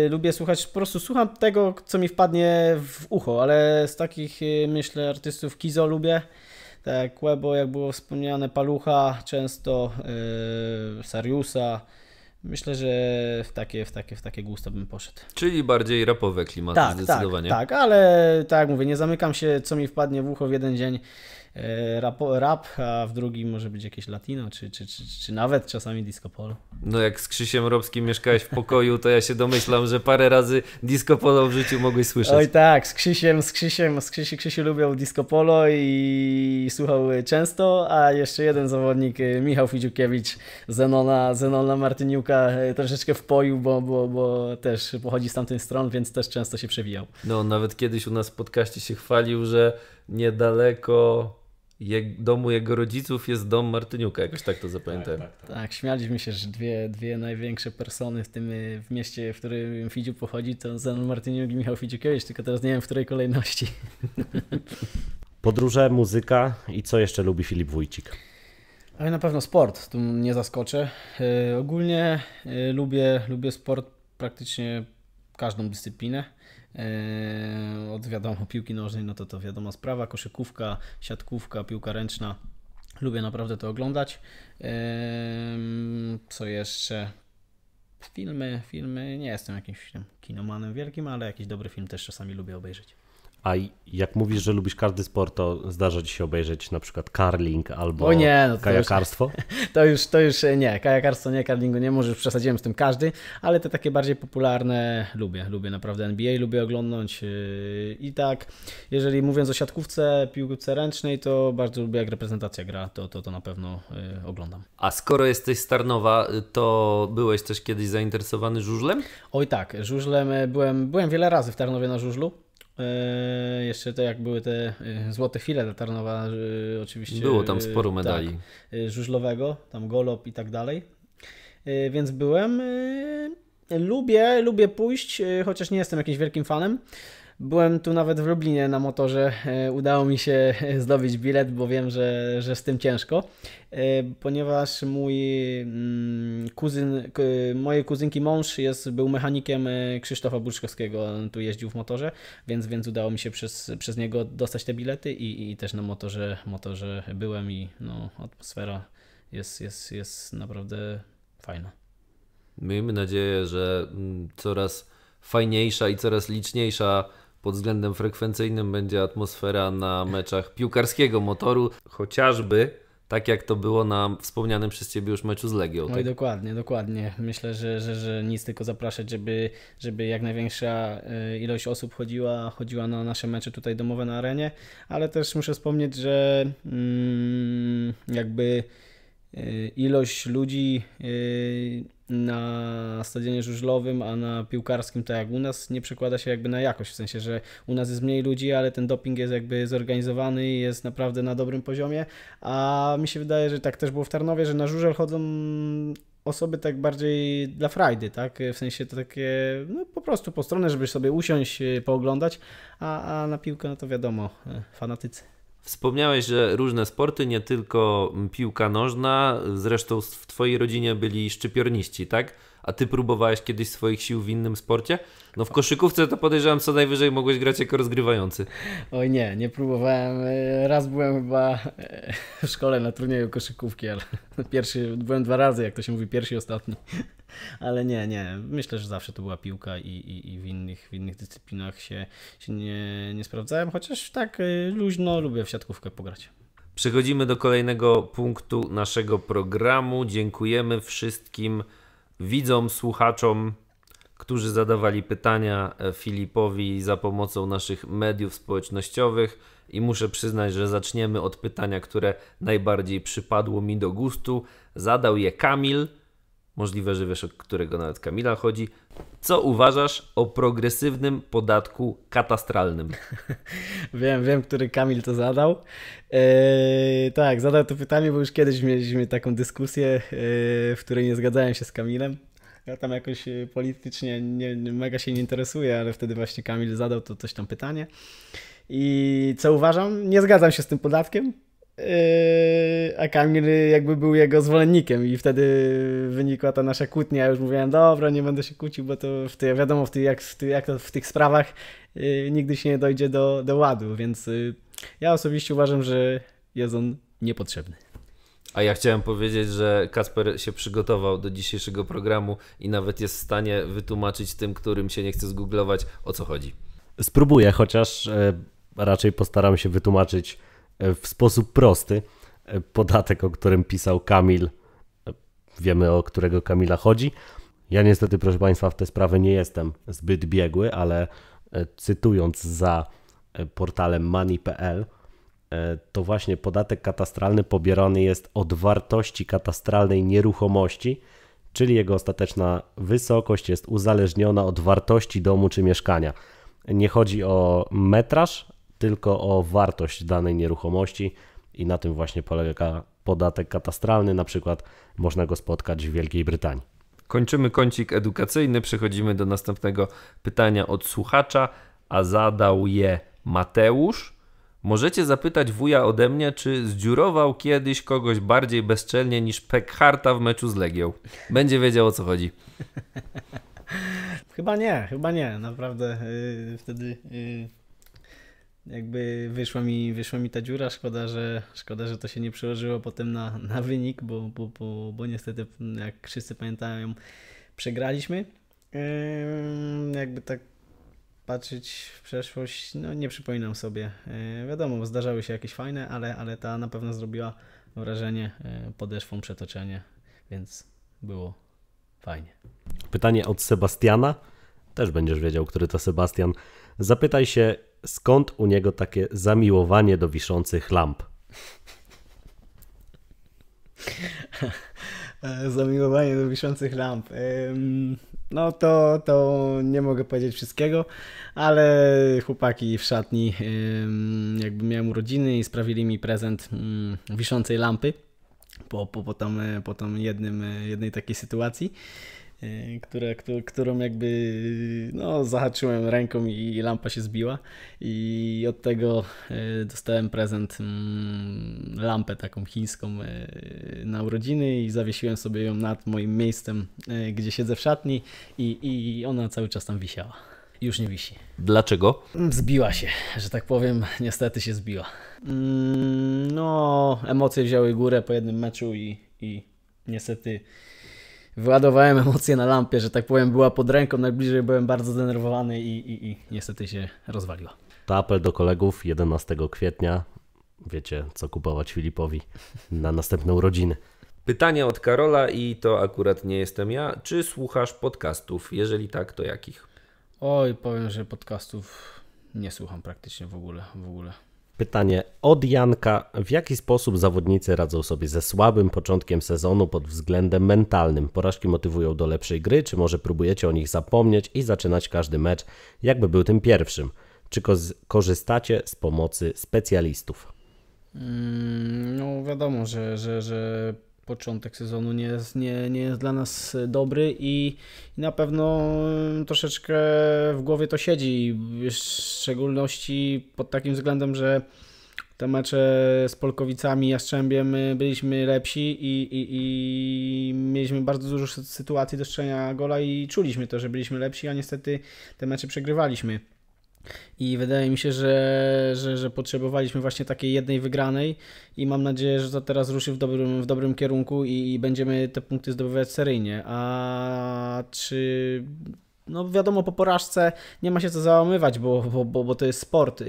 S3: lubię słuchać, po prostu słucham tego, co mi wpadnie w ucho, ale z takich, myślę, artystów Kizo lubię tak Łebo, jak było wspomniane, Palucha, często yy, Sariusa, Myślę, że w takie, w takie, w takie gusto bym poszedł.
S1: Czyli bardziej rapowe klimaty tak, zdecydowanie. Tak, tak,
S3: ale tak jak mówię, nie zamykam się, co mi wpadnie w ucho w jeden dzień e, rap, rap a w drugim może być jakieś latino, czy, czy, czy, czy nawet czasami disco polo.
S1: No jak z Krzysiem Robskim mieszkałeś w pokoju, to ja się domyślam, że parę razy disco polo w życiu mogłeś słyszeć. Oj
S3: tak, z Krzysiem, z Krzysiem, z Krzysiem, Krzysiu lubiał disco polo i słuchał często, a jeszcze jeden zawodnik, e, Michał Fidziukiewicz, Zenona, Zenona Martyniuka, E, troszeczkę wpoił, bo, bo, bo też pochodzi z tamtych stron, więc też często
S1: się przewijał. No, nawet kiedyś u nas w podcaście się chwalił, że niedaleko domu jego rodziców jest dom Martyniuka, jakoś tak to zapamiętałem. Tak,
S3: tak, tak. tak śmialiśmy się, że dwie, dwie największe persony w tym e, w mieście, w którym Fidziu pochodzi, to Zenon Martyniuk i Michał Fidziukiewicz, tylko teraz nie wiem w której kolejności.
S2: Podróże, muzyka i co jeszcze lubi Filip Wójcik?
S3: Ale na pewno sport, tu nie zaskoczę. Yy, ogólnie yy, lubię, lubię sport praktycznie każdą dyscyplinę. Yy, od wiadomo piłki nożnej, no to to wiadoma sprawa, koszykówka, siatkówka, piłka ręczna. Lubię naprawdę to oglądać. Co jeszcze? Filmy, filmy. Nie jestem jakimś kinomanem wielkim, ale jakiś dobry film też czasami lubię obejrzeć.
S2: A jak mówisz, że lubisz każdy sport, to zdarza ci się obejrzeć na przykład karling albo o nie, no to kajakarstwo?
S3: to już, to już e, nie, kajakarstwo nie, karlingu nie, może już przesadziłem z tym każdy, ale te takie bardziej popularne lubię, lubię naprawdę NBA, lubię oglądnąć e, i tak, jeżeli mówiąc o siatkówce, piłce ręcznej, to bardzo lubię jak reprezentacja gra, to, to, to na pewno e, oglądam.
S1: A skoro jesteś Starnowa, to byłeś też kiedyś zainteresowany żużlem?
S3: Oj tak, żużlem byłem, byłem wiele razy w Tarnowie na żużlu, E, jeszcze te, jak były te e, złote chwile dla Tarnowa, e, oczywiście. Było tam sporo medali. Tak, żużlowego, tam golop i tak dalej. więc byłem. Lubię, lubię pójść, chociaż nie jestem jakimś wielkim fanem. Byłem tu nawet w Lublinie na motorze. E, udało mi się e, zdobyć bilet, bo wiem, że, że z tym ciężko, e, ponieważ mój mm, kuzyn, mojej kuzynki mąż jest, był mechanikiem Krzysztofa Burszkowskiego, On tu jeździł w motorze, więc, więc udało mi się przez, przez niego dostać te bilety i, i też na motorze, motorze byłem i no, atmosfera jest, jest, jest naprawdę fajna.
S1: Miejmy nadzieję, że mm, coraz fajniejsza i coraz liczniejsza pod względem frekwencyjnym będzie atmosfera na meczach piłkarskiego motoru, chociażby tak jak to było na wspomnianym przez Ciebie już meczu z Legią. No i tak? dokładnie,
S3: dokładnie. Myślę, że, że, że nic tylko zapraszać, żeby, żeby jak największa e, ilość osób chodziła, chodziła na nasze mecze tutaj domowe na arenie, ale też muszę wspomnieć, że mm, jakby e, ilość ludzi e, na stadionie żużlowym, a na piłkarskim tak jak u nas nie przekłada się jakby na jakość, w sensie, że u nas jest mniej ludzi, ale ten doping jest jakby zorganizowany i jest naprawdę na dobrym poziomie, a mi się wydaje, że tak też było w Tarnowie, że na żużel chodzą osoby tak bardziej dla frajdy, tak? W sensie to takie, no po prostu po stronę, żeby sobie usiąść, y, pooglądać, a, a na piłkę, no to wiadomo, y, fanatycy.
S1: Wspomniałeś, że różne sporty, nie tylko piłka nożna, zresztą w Twojej rodzinie byli szczypiorniści, tak? a ty próbowałeś kiedyś swoich sił w innym sporcie? No w koszykówce to podejrzewam, co najwyżej mogłeś grać jako rozgrywający.
S3: Oj nie, nie próbowałem. E, raz byłem chyba e, w szkole na turnieju koszykówki, ale pierwszy, byłem dwa razy, jak to się mówi, pierwszy i ostatni. Ale nie, nie. Myślę, że zawsze to była piłka i, i, i w, innych, w innych dyscyplinach się, się nie, nie sprawdzałem, chociaż tak e, luźno lubię w siatkówkę pograć.
S1: Przechodzimy do kolejnego punktu naszego programu. Dziękujemy wszystkim widzom, słuchaczom, którzy zadawali pytania e, Filipowi za pomocą naszych mediów społecznościowych. I muszę przyznać, że zaczniemy od pytania, które najbardziej przypadło mi do gustu. Zadał je Kamil. Możliwe, że wiesz, o którego nawet Kamila chodzi. Co uważasz o progresywnym podatku katastralnym?
S3: wiem, wiem, który Kamil to zadał. Eee, tak, zadał to pytanie, bo już kiedyś mieliśmy taką dyskusję, eee, w której nie zgadzałem się z Kamilem. Ja tam jakoś e, politycznie nie, mega się nie interesuję, ale wtedy właśnie Kamil zadał to coś tam pytanie. I co uważam? Nie zgadzam się z tym podatkiem. Yy, a Kamil jakby był jego zwolennikiem i wtedy wynikła ta nasza kłótnia. Ja już mówiłem, dobra, nie będę się kłócił, bo to w tej, wiadomo, w tej, jak, w jak to w tych sprawach yy, nigdy się nie dojdzie do, do ładu, więc yy, ja osobiście uważam, że jest on niepotrzebny.
S1: A ja chciałem powiedzieć, że Kasper się przygotował do dzisiejszego programu i nawet jest w stanie wytłumaczyć tym, którym się nie chce zgooglować, o co chodzi.
S2: Spróbuję, chociaż e, raczej postaram się wytłumaczyć E, w sposób prosty. E, podatek, o którym pisał Kamil, e, wiemy o którego Kamila chodzi. Ja niestety, proszę Państwa, w te sprawy nie jestem zbyt biegły, ale cytując za portalem money.pl, to właśnie podatek katastralny pobierany jest od wartości katastralnej nieruchomości, czyli jego ostateczna wysokość jest uzależniona od wartości domu czy mieszkania. Nie chodzi o metraż, tylko o wartość danej nieruchomości i na tym właśnie polega podatek katastralny, na przykład można go spotkać w Wielkiej Brytanii.
S1: Kończymy kącik edukacyjny, przechodzimy do następnego pytania od słuchacza, a zadał je Mateusz. Możecie zapytać wuja ode mnie, czy zdziurował kiedyś kogoś bardziej bezczelnie niż Pekharta w meczu z Legią. Będzie wiedział o co chodzi.
S3: Chyba nie, chyba nie. Naprawdę yy, wtedy yy jakby wyszła mi, wyszła mi ta dziura, szkoda, że, szkoda, że to się nie przełożyło potem na, na wynik, bo, bo, bo, bo niestety, jak wszyscy pamiętają, przegraliśmy. Yy, jakby tak patrzeć w przeszłość, no nie przypominam sobie. Yy, wiadomo, zdarzały się jakieś fajne, ale, ale ta na pewno zrobiła wrażenie yy, e, podeszwą przetoczenie, więc było fajnie.
S2: Pytanie od Sebastiana. Też będziesz wiedział, który to Sebastian. Zapytaj się, skąd u niego takie zamiłowanie do wiszących lamp?
S3: E, zamiłowanie do wiszących lamp. No to, to nie mogę powiedzieć wszystkiego, ale chłopaki w szatni jakby miałem urodziny i sprawili mi prezent mm, wiszącej lampy po, po, po, tam, e, po tam jednym, e, jednej takiej sytuacji. E, które, którą jakby no, zahaczyłem ręką i lampa się zbiła i od tego e, dostałem prezent mm, lampę taką chińską e, na urodziny i zawiesiłem sobie ją nad moim miejscem, gdzie siedzę w szatni i, i ona cały czas tam wisiała. Już nie wisi.
S1: Dlaczego?
S3: Zbiła się, że tak powiem, niestety się zbiła. Mm, no, emocje wzięły górę po jednym meczu i, i niestety wyładowałem emocje na lampie, że tak powiem, była pod ręką, najbliżej byłem bardzo zdenerwowany i, i, i
S1: niestety się rozwaliła.
S2: To apel do kolegów 11 kwietnia. Wiecie, co kupować Filipowi na następne urodziny.
S1: Pytanie od Karola i to akurat nie jestem ja. Czy słuchasz podcastów? Jeżeli tak, to jakich?
S3: Oj, powiem, że podcastów nie słucham praktycznie w ogóle, w ogóle.
S1: Pytanie od Janka. W
S2: jaki sposób zawodnicy radzą sobie ze słabym początkiem sezonu pod względem mentalnym? Porażki motywują do lepszej gry, czy może próbujecie o nich zapomnieć i zaczynać każdy mecz, jakby był tym pierwszym? Czy ko korzystacie z pomocy specjalistów?
S3: Mm, no wiadomo, że, że, że początek sezonu nie jest, nie, nie jest dla nas e, dobry i, i na pewno mm, troszeczkę w głowie to siedzi. W szczególności pod takim względem, że te mecze z Polkowicami, Jastrzębiem e, byliśmy lepsi i, i, i mieliśmy bardzo dużo sytuacji do strzelenia gola i czuliśmy to, że byliśmy lepsi, a niestety te mecze przegrywaliśmy. I wydaje mi się, że, że, że, potrzebowaliśmy właśnie takiej jednej wygranej i mam nadzieję, że to teraz ruszy w dobrym, w dobrym kierunku i, i będziemy te punkty zdobywać seryjnie. A czy no wiadomo, po porażce nie ma się co załamywać, bo, bo, bo, bo to jest sport yy,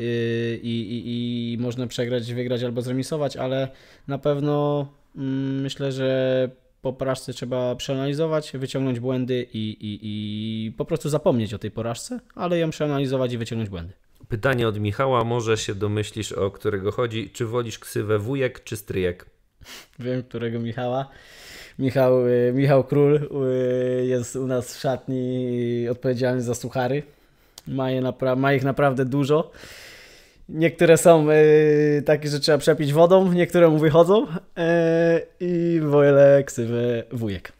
S3: i, i, i można przegrać, wygrać albo zremisować, ale na pewno mm, myślę, że po porażce trzeba przeanalizować, wyciągnąć błędy i, i, i po prostu zapomnieć o tej porażce, ale ją przeanalizować i
S1: wyciągnąć błędy. Pytanie od Michała, może się domyślisz o którego chodzi. Czy wolisz ksywę wujek czy stryjek?
S3: Wiem, którego Michała. Michał, y, Michał Król y, jest u nas w szatni odpowiedzialny za suchary. Ma, je napra- ma ich naprawdę dużo. Niektóre są y, takie, że trzeba przepić wodą, niektóre mu wychodzą. Y, I wolę ksywę wujek.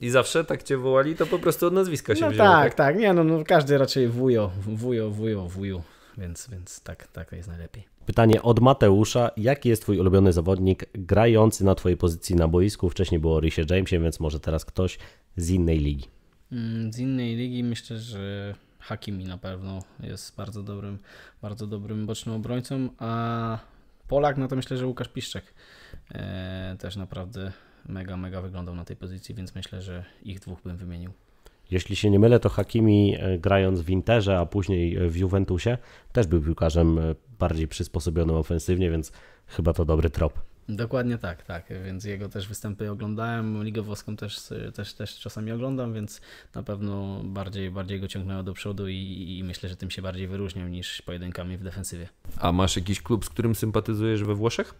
S1: I zawsze tak cię wołali, to po prostu od nazwiska się no wzięło, tak, tak,
S3: tak. Nie, no, no, każdy raczej wujo, wujo, wujo, wuju. Więc, więc tak, tak jest najlepiej.
S2: Pytanie od Mateusza. Jaki jest twój ulubiony zawodnik grający na twojej pozycji na boisku? Wcześniej było Rysie Jamesie, więc może teraz ktoś z innej ligi.
S3: Mm, z innej ligi myślę, że Hakimi na pewno jest bardzo dobrym, bardzo dobrym bocznym obrońcą, a Polak, no to myślę, że Łukasz Piszczek e, też naprawdę mega, mega wyglądał na tej pozycji, więc myślę, że ich dwóch bym wymienił.
S2: Jeśli się nie mylę, to Hakimi e, grając w Interze, a później e, w Juventusie, też był piłkarzem e, bardziej przysposobionym ofensywnie, więc chyba to dobry trop.
S3: Dokładnie tak, tak, więc jego też występy oglądałem, Ligę Włoską też, też, też czasami oglądam, więc na pewno bardziej, bardziej go ciągnęło do przodu i, i myślę, że tym się bardziej wyróżniał niż pojedynkami w defensywie.
S1: A masz jakiś klub, z którym sympatyzujesz we Włoszech?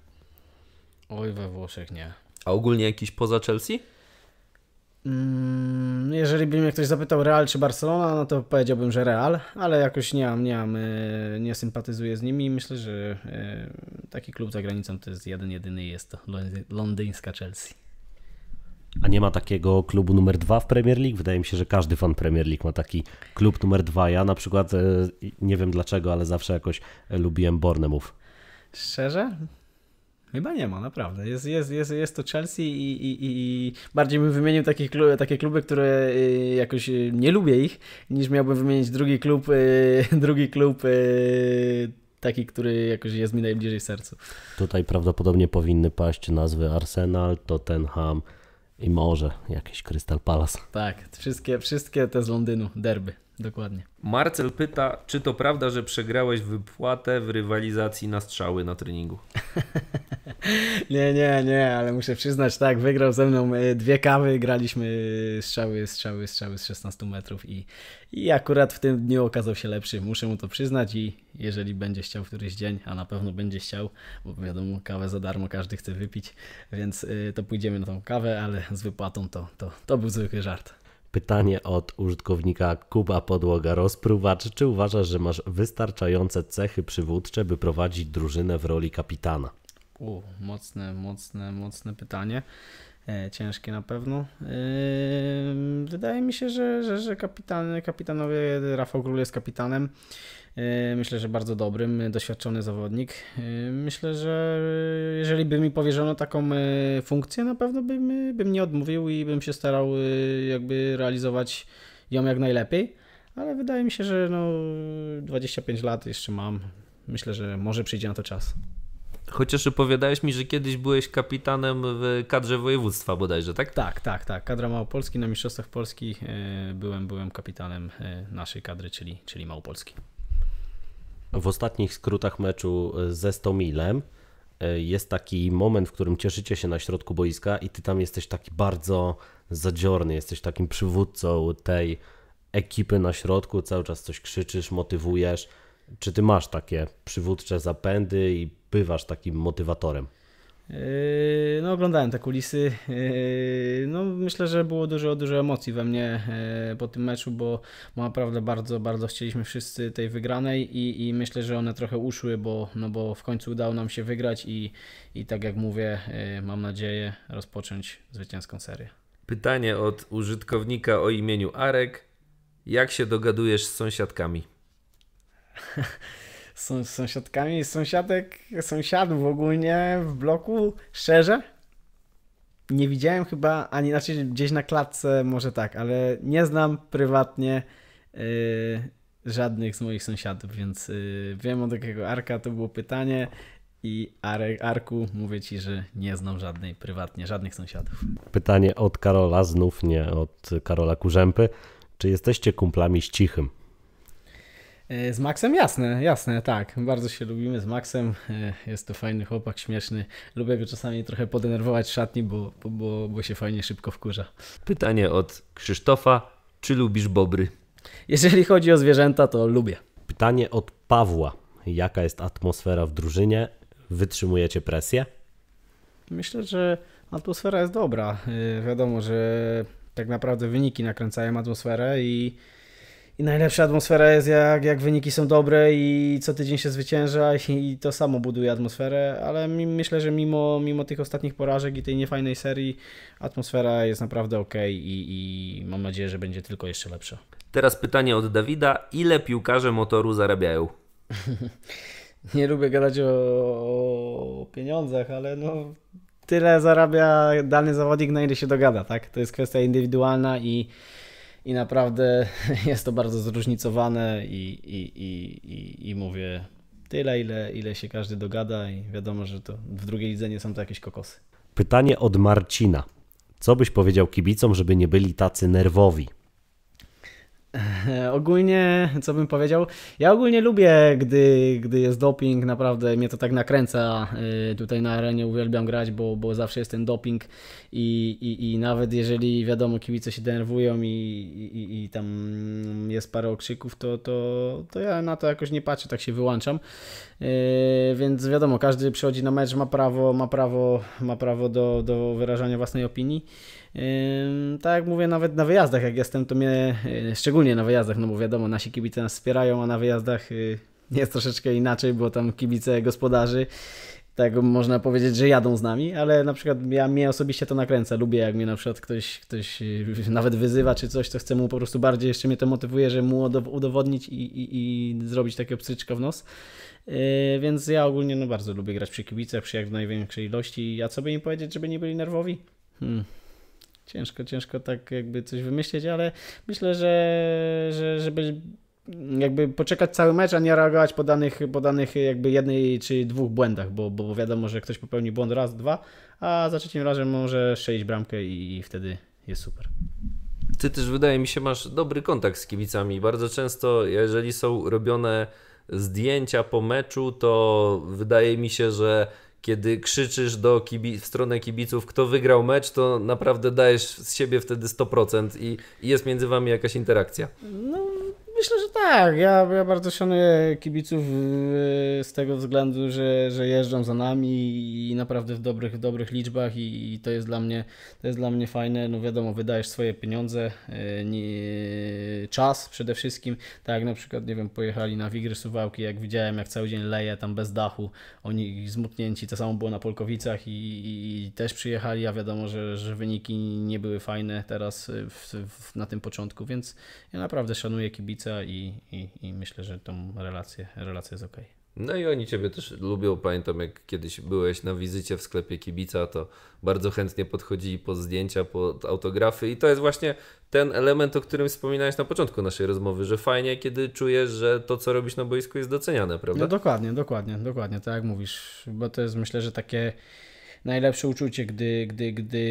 S1: Oj, we Włoszech nie. A ogólnie jakiś poza Chelsea?
S3: Mm, jeżeli by mnie ktoś zapytał Real czy Barcelona, no to powiedziałbym, że Real, ale jakoś nie mam, nie, mam, y, nie sympatyzuję z nimi i myślę, że y, taki klub za granicą to jest jeden jedyny jest to londyńska Chelsea.
S2: A nie ma takiego klubu numer dwa w Premier League? Wydaje mi się, że każdy fan Premier League ma taki klub numer dwa. Ja na przykład y, nie wiem dlaczego, ale zawsze jakoś lubiłem Bornemów.
S3: Szczerze? Chyba nie ma, naprawdę. Jest, jest, jest, jest to Chelsea i, i, i bardziej bym wymienił takie kluby, takie kluby, które y, jakoś y, nie lubię ich, niż miałbym wymienić drugi klub, y, drugi klub taki, który jakoś jest mi najbliżej sercu.
S2: Tutaj prawdopodobnie powinny paść nazwy Arsenal, Tottenham i może jakiś Crystal Palace.
S3: Tak, wszystkie, wszystkie te z Londynu, derby. Dokładnie.
S1: Marcel pyta, czy to prawda, że przegrałeś wypłatę w rywalizacji na strzały na treningu?
S3: nie, nie, nie, ale muszę przyznać, tak, wygrał ze mną e, dwie kawy, graliśmy strzały, strzały, strzały z 16 metrów i, i akurat w tym dniu okazał się lepszy. Muszę mu to przyznać i jeżeli będzie chciał któryś dzień, a na pewno będzie chciał, bo wiadomo, kawę za darmo każdy chce wypić, więc e, to pójdziemy na tą kawę, ale z wypłatą to, to, to był zwykły żart.
S2: Pytanie od użytkownika Kuba Podłoga Rozpruwacz. Czy uważasz, że masz wystarczające cechy przywódcze, by prowadzić drużynę w roli kapitana?
S3: U, mocne, mocne, mocne pytanie. E, ciężkie na pewno. E, wydaje mi się, że, że, że kapitan, kapitanowie, Rafał Król jest kapitanem. E, myślę, że bardzo dobrym, e, doświadczony zawodnik. E, myślę, że jeżeli by mi powierzono taką funkcję, na pewno bym, bym nie odmówił i bym się starał jakby realizować ją jak najlepiej. Ale wydaje mi się, że no 25 lat jeszcze mam. Myślę, że może przyjdzie na to czas.
S1: Chociaż opowiadałeś mi, że kiedyś byłeś kapitanem w kadrze województwa bodajże, tak? Tak, tak, tak. Kadra Małopolski
S3: na Mistrzostwach Polski byłem, byłem kapitanem naszej kadry, czyli, czyli Małopolski.
S2: W ostatnich skrótach meczu e, ze Stomilem e, jest taki moment, w którym cieszycie się na środku boiska i ty tam jesteś taki bardzo zadziorny, jesteś takim przywódcą tej ekipy na środku, cały czas coś krzyczysz, motywujesz. Czy ty masz takie przywódcze zapędy i bywasz takim motywatorem?
S3: Yy, no, oglądałem te kulisy. Yy, no, myślę, że było dużo, dużo emocji we mnie yy, po tym meczu, bo naprawdę bardzo, bardzo chcieliśmy wszyscy tej wygranej i, i myślę, że one trochę uszły, bo, no bo w końcu udało nam się wygrać i, i tak jak mówię, mam nadzieję rozpocząć zwycięską serię.
S1: Pytanie od użytkownika o imieniu Arek. Jak się dogadujesz z sąsiadkami?
S3: są z sąsiadkami, sąsiadek, sąsiadów ogólnie w bloku, szczerze, nie widziałem chyba, ani znaczy gdzieś na klatce może tak, ale nie znam prywatnie yy, żadnych z moich sąsiadów, więc yy, wiem od jakiego Arka to było pytanie i Arek, Arku mówię Ci, że nie znam żadnej prywatnie, żadnych sąsiadów.
S2: Pytanie od Karola, znów nie od Karola Kurzępy. Czy jesteście kumplami z Cichym?
S3: E, z Maxem jasne, jasne, tak. Bardzo się lubimy z Maxem. E, jest to fajny chłopak, śmieszny. Lubię go czasami trochę podenerwować w szatni, bo, bo, bo się fajnie szybko wkurza.
S1: Pytanie od Krzysztofa. Czy lubisz bobry? Jeżeli chodzi o zwierzęta, to lubię.
S2: Pytanie od Pawła. Jaka jest atmosfera w drużynie? Wytrzymujecie presję?
S3: Myślę, że atmosfera jest dobra. E, wiadomo, że tak naprawdę wyniki nakręcają atmosferę i i najlepsza atmosfera jest, jak, jak wyniki są dobre i co tydzień się zwycięża i to samo buduje atmosferę, ale mi, myślę, że mimo, mimo tych ostatnich porażek i tej niefajnej serii, atmosfera jest naprawdę ok i,
S1: i mam nadzieję, że będzie tylko jeszcze lepsza. Teraz pytanie od Dawida. Ile piłkarze motoru zarabiają?
S3: Nie lubię gadać o, o pieniądzach, ale no tyle zarabia dany zawodnik, na ile się dogada, tak? To jest kwestia indywidualna i i naprawdę jest to bardzo zróżnicowane i, i, i, i, i mówię tyle, ile, ile się każdy dogada i wiadomo, że to w drugiej lidze nie są to jakieś kokosy.
S2: Pytanie od Marcina. Co byś powiedział kibicom, żeby nie byli tacy nerwowi?
S3: ogólnie, co bym powiedział, ja ogólnie lubię, gdy, gdy jest doping, naprawdę mnie to tak nakręca y, tutaj na arenie, uwielbiam grać, bo, bo zawsze jest ten doping i, i, i nawet jeżeli, wiadomo, kibice się denerwują i, i, i tam jest parę okrzyków, to, to, to ja na to jakoś nie patrzę, tak się wyłączam, y, więc wiadomo, każdy przychodzi na mecz, ma prawo, ma prawo, ma prawo do, do wyrażania własnej opinii, tak jak mówię, nawet na wyjazdach jak jestem, to mnie, y, szczególnie na wyjazdach, no bo wiadomo, nasi kibice nas wspierają, a na wyjazdach y, jest troszeczkę inaczej, bo tam kibice gospodarzy, tak można powiedzieć, że jadą z nami, ale na przykład ja, mnie osobiście to nakręca, lubię jak mnie na przykład ktoś, ktoś y, nawet wyzywa czy coś, to chcę mu po prostu bardziej, jeszcze mnie to motywuje, że mu udowodnić i, i, i zrobić takie obstryczka w nos. więc ja ogólnie no, bardzo lubię grać przy kibicach, przy jak największej ilości, a co by im powiedzieć, żeby nie byli nerwowi? Hmm ciężko, ciężko tak jakby coś wymyślić, ale myślę, że, że żeby jakby poczekać cały mecz, a nie reagować po danych, po danych jakby jednej czy dwóch błędach, bo, bo wiadomo, że ktoś popełni
S1: błąd raz, dwa, a za trzecim razem może strzelić bramkę i, i wtedy jest super. Ty też wydaje mi się masz dobry kontakt z kibicami. Bardzo często jeżeli są robione zdjęcia po meczu, to wydaje mi się, że kiedy krzyczysz do kibi- w stronę kibiców, kto wygrał mecz, to naprawdę dajesz z siebie wtedy 100% i, i jest między wami jakaś interakcja. No
S3: Myślę, że tak. Ja, ja bardzo szanuję kibiców y, z tego względu, że, że jeżdżą za nami i naprawdę w dobrych, w dobrych liczbach i, i, to jest dla mnie to jest dla mnie fajne. No wiadomo, wydajesz swoje pieniądze, y, nie, czas przede wszystkim. Tak jak na przykład, nie wiem, pojechali na Wigry Suwałki, jak widziałem, jak cały dzień leje tam bez dachu, oni zmutnięci, to samo było na Polkowicach i, i, i też przyjechali, a wiadomo, że, że wyniki nie były fajne teraz y, w, w, na tym początku, więc ja naprawdę szanuję kibice i, i, i myślę, że tą relację, relację jest okej. Okay.
S1: No i oni Ciebie też lubią. Pamiętam, jak kiedyś byłeś na wizycie w sklepie kibica, to bardzo chętnie podchodzili pod zdjęcia, pod autografy, i to jest właśnie ten element, o którym wspominałeś na początku naszej rozmowy, że fajnie, kiedy czujesz, że to, co robisz na boisku, jest doceniane, prawda? No dokładnie,
S3: dokładnie, dokładnie, tak jak mówisz, bo to jest myślę, że takie najlepsze uczucie, gdy, gdy, gdy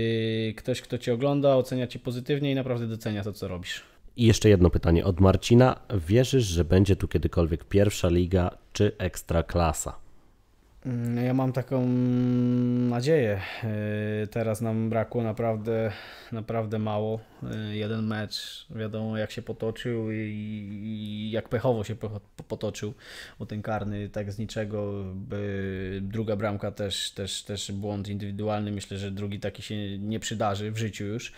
S3: ktoś, kto Cię ogląda, ocenia Cię pozytywnie i naprawdę docenia to, co robisz.
S2: I jeszcze jedno pytanie od Marcina. Wierzysz, że będzie tu kiedykolwiek pierwsza liga czy ekstraklasa?
S3: Mm, ja mam taką nadzieję. E, teraz nam brakło naprawdę, naprawdę mało. E, jeden mecz, wiadomo jak się potoczył i, jak pechowo się potoczył, bo ten karny tak z niczego. Druga bramka też, też, też błąd indywidualny. Myślę, że drugi taki się nie przydarzy w życiu już.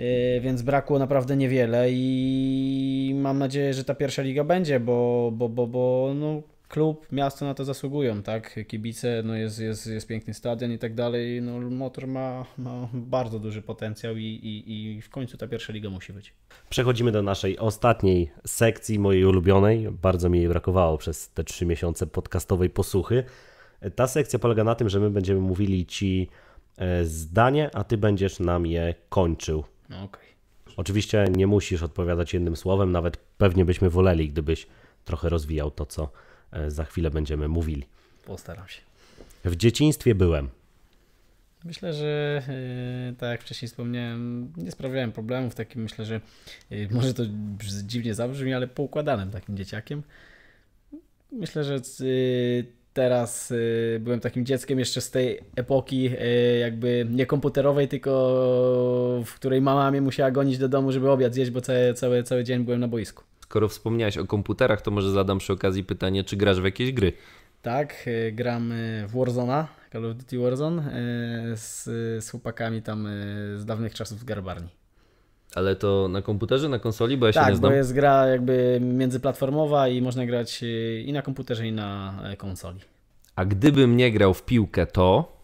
S3: E, więc brakło naprawdę niewiele i mam nadzieję, że ta pierwsza liga będzie, bo, bo, bo, bo no, klub, miasto na to zasługują, tak? Kibice, no jest, jest, jest piękny stadion i tak dalej. No, motor ma, ma bardzo duży potencjał i, i, i w końcu ta pierwsza liga musi być.
S2: Przechodzimy do naszej ostatniej sekcji, mojej ulubionej. Bardzo mi jej brakowało przez te trzy miesiące podcastowej posłuchy. Ta sekcja polega na tym, że my będziemy mówili ci e, zdanie, a ty będziesz nam je kończył. No, okay. Oczywiście nie musisz odpowiadać jednym słowem, nawet pewnie byśmy woleli, gdybyś trochę rozwijał to, co e, za chwilę będziemy mówili. Postaram się. W dzieciństwie byłem.
S3: Myślę, że e, tak jak wcześniej wspomniałem, nie sprawiałem problemów takim, myślę, że e, może to dziwnie zabrzmi, ale poukładanym takim dzieciakiem. Myślę, że teraz y, byłem takim dzieckiem jeszcze z tej epoki y, jakby nie komputerowej, tylko w której mama mnie musiała gonić do domu, żeby obiad zjeść, bo cały, cały, cały dzień byłem na boisku.
S1: Skoro wspomniałeś o komputerach, to może zadam przy okazji pytanie, czy grasz w jakieś gry?
S3: Tak, y, gram y, w Warzona, Call of Duty Warzone y, z, z chłopakami tam y, z dawnych czasów z Garbarni.
S1: Ale to na komputerze, na konsoli, bo ja tak, się nie znam. Tak, bo jest
S3: gra jakby międzyplatformowa i można grać y, i na komputerze, i na e, konsoli.
S1: A gdybym nie grał w piłkę, to...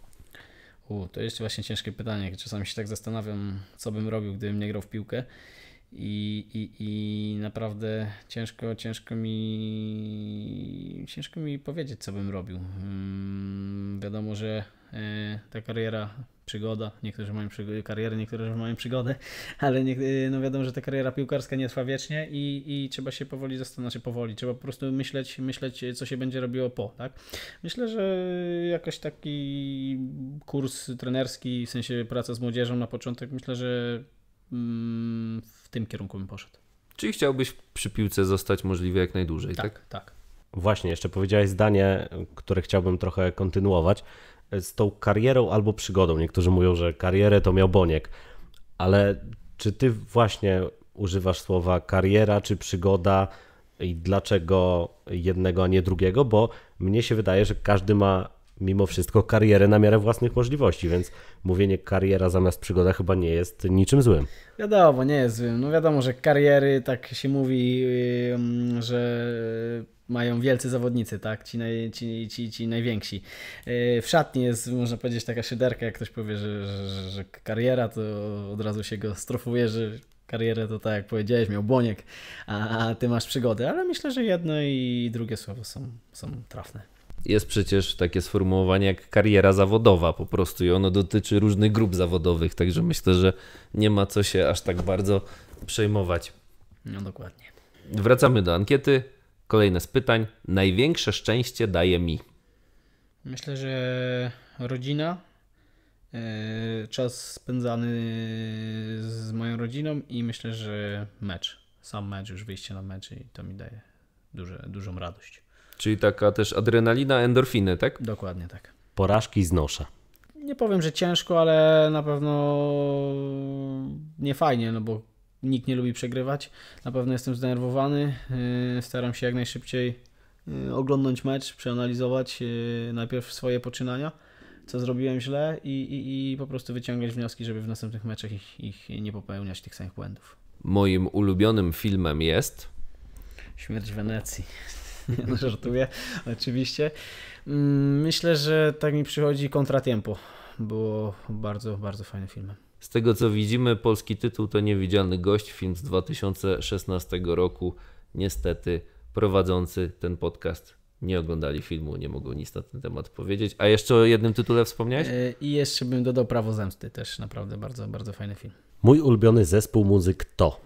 S3: U, to jest właśnie ciężkie pytanie. Czasami się tak zastanawiam, co bym robił, gdybym nie grał w piłkę. I, i, i naprawdę ciężko, ciężko mi ciężko mi powiedzieć, co bym robił. Hmm, wiadomo, że E, ta kariera przygoda. Niektórzy mają przyg- karierę, niektórzy mają przygodę, ale nie, e, no wiadomo, że ta kariera piłkarska nie trwa wiecznie i, i trzeba się powoli zastanawiać, znaczy powoli, trzeba po prostu myśleć, myśleć, co się będzie robiło po, tak? Myślę, że jakoś taki kurs trenerski, w sensie praca z młodzieżą na początek, myślę, że mm, w tym kierunku bym poszedł.
S1: Czyli chciałbyś przy piłce zostać możliwie jak najdłużej, tak? Tak,
S3: tak.
S2: Właśnie, jeszcze powiedziałeś zdanie, które chciałbym trochę kontynuować, z tą karierą albo przygodą. Niektórzy mówią, że karierę to miał Boniek, ale czy ty właśnie używasz słowa kariera czy przygoda i dlaczego jednego, a nie drugiego? Bo mnie się wydaje, że każdy ma mimo wszystko karierę na miarę własnych możliwości, więc mówienie kariera zamiast przygoda chyba nie jest niczym złym.
S3: Wiadomo, nie jest złym. No wiadomo, że kariery tak się mówi, że mają wielcy zawodnicy, tak? Ci, naj, ci, ci, ci najwięksi. E, w szatni jest, można powiedzieć, taka szyderka, jak ktoś powie, że, że, że kariera, to od razu się go strofuje, że karierę to tak jak powiedziałeś, miał boniek, a, a ty masz przygody, ale myślę, że jedno i drugie słowo są, są trafne
S1: jest przecież takie sformułowanie jak kariera zawodowa po prostu i ono dotyczy różnych grup zawodowych, także myślę, że nie ma co się aż tak bardzo przejmować. No dokładnie. Wracamy do ankiety. Kolejne z pytań. Największe szczęście daje mi.
S3: Myślę, że rodzina, e, czas spędzany z moją rodziną i myślę, że mecz. Sam mecz, już wyjście na mecz i to mi daje duże, dużą
S1: radość. Czyli taka też adrenalina, endorfiny, tak? Dokładnie tak. Porażki znoszę.
S3: Nie powiem, że ciężko, ale na pewno nie fajnie, no bo nikt nie lubi przegrywać. Na pewno jestem zdenerwowany. Yy, staram się jak najszybciej yy, oglądnąć mecz, przeanalizować yy, najpierw swoje poczynania, co zrobiłem źle i, i, i po prostu wyciągać wnioski, żeby w następnych meczach ich, ich nie popełniać, tych samych
S1: błędów. Moim ulubionym filmem jest... Śmierć Wenecji.
S3: No, żartuję, oczywiście. Mm, myślę, że tak mi przychodzi Kontratiempo. Było bardzo, bardzo fajnym filmem.
S1: Z tego co widzimy, polski tytuł to Niewidzialny Gość, film z 2016 roku. Niestety prowadzący ten podcast nie oglądali filmu, nie mogą nic na ten temat powiedzieć. A jeszcze o jednym tytule wspomniałeś?
S3: E, I jeszcze bym dodał Prawo Zemsty, też naprawdę bardzo, bardzo fajny film.
S2: Mój ulubiony zespół muzyk to...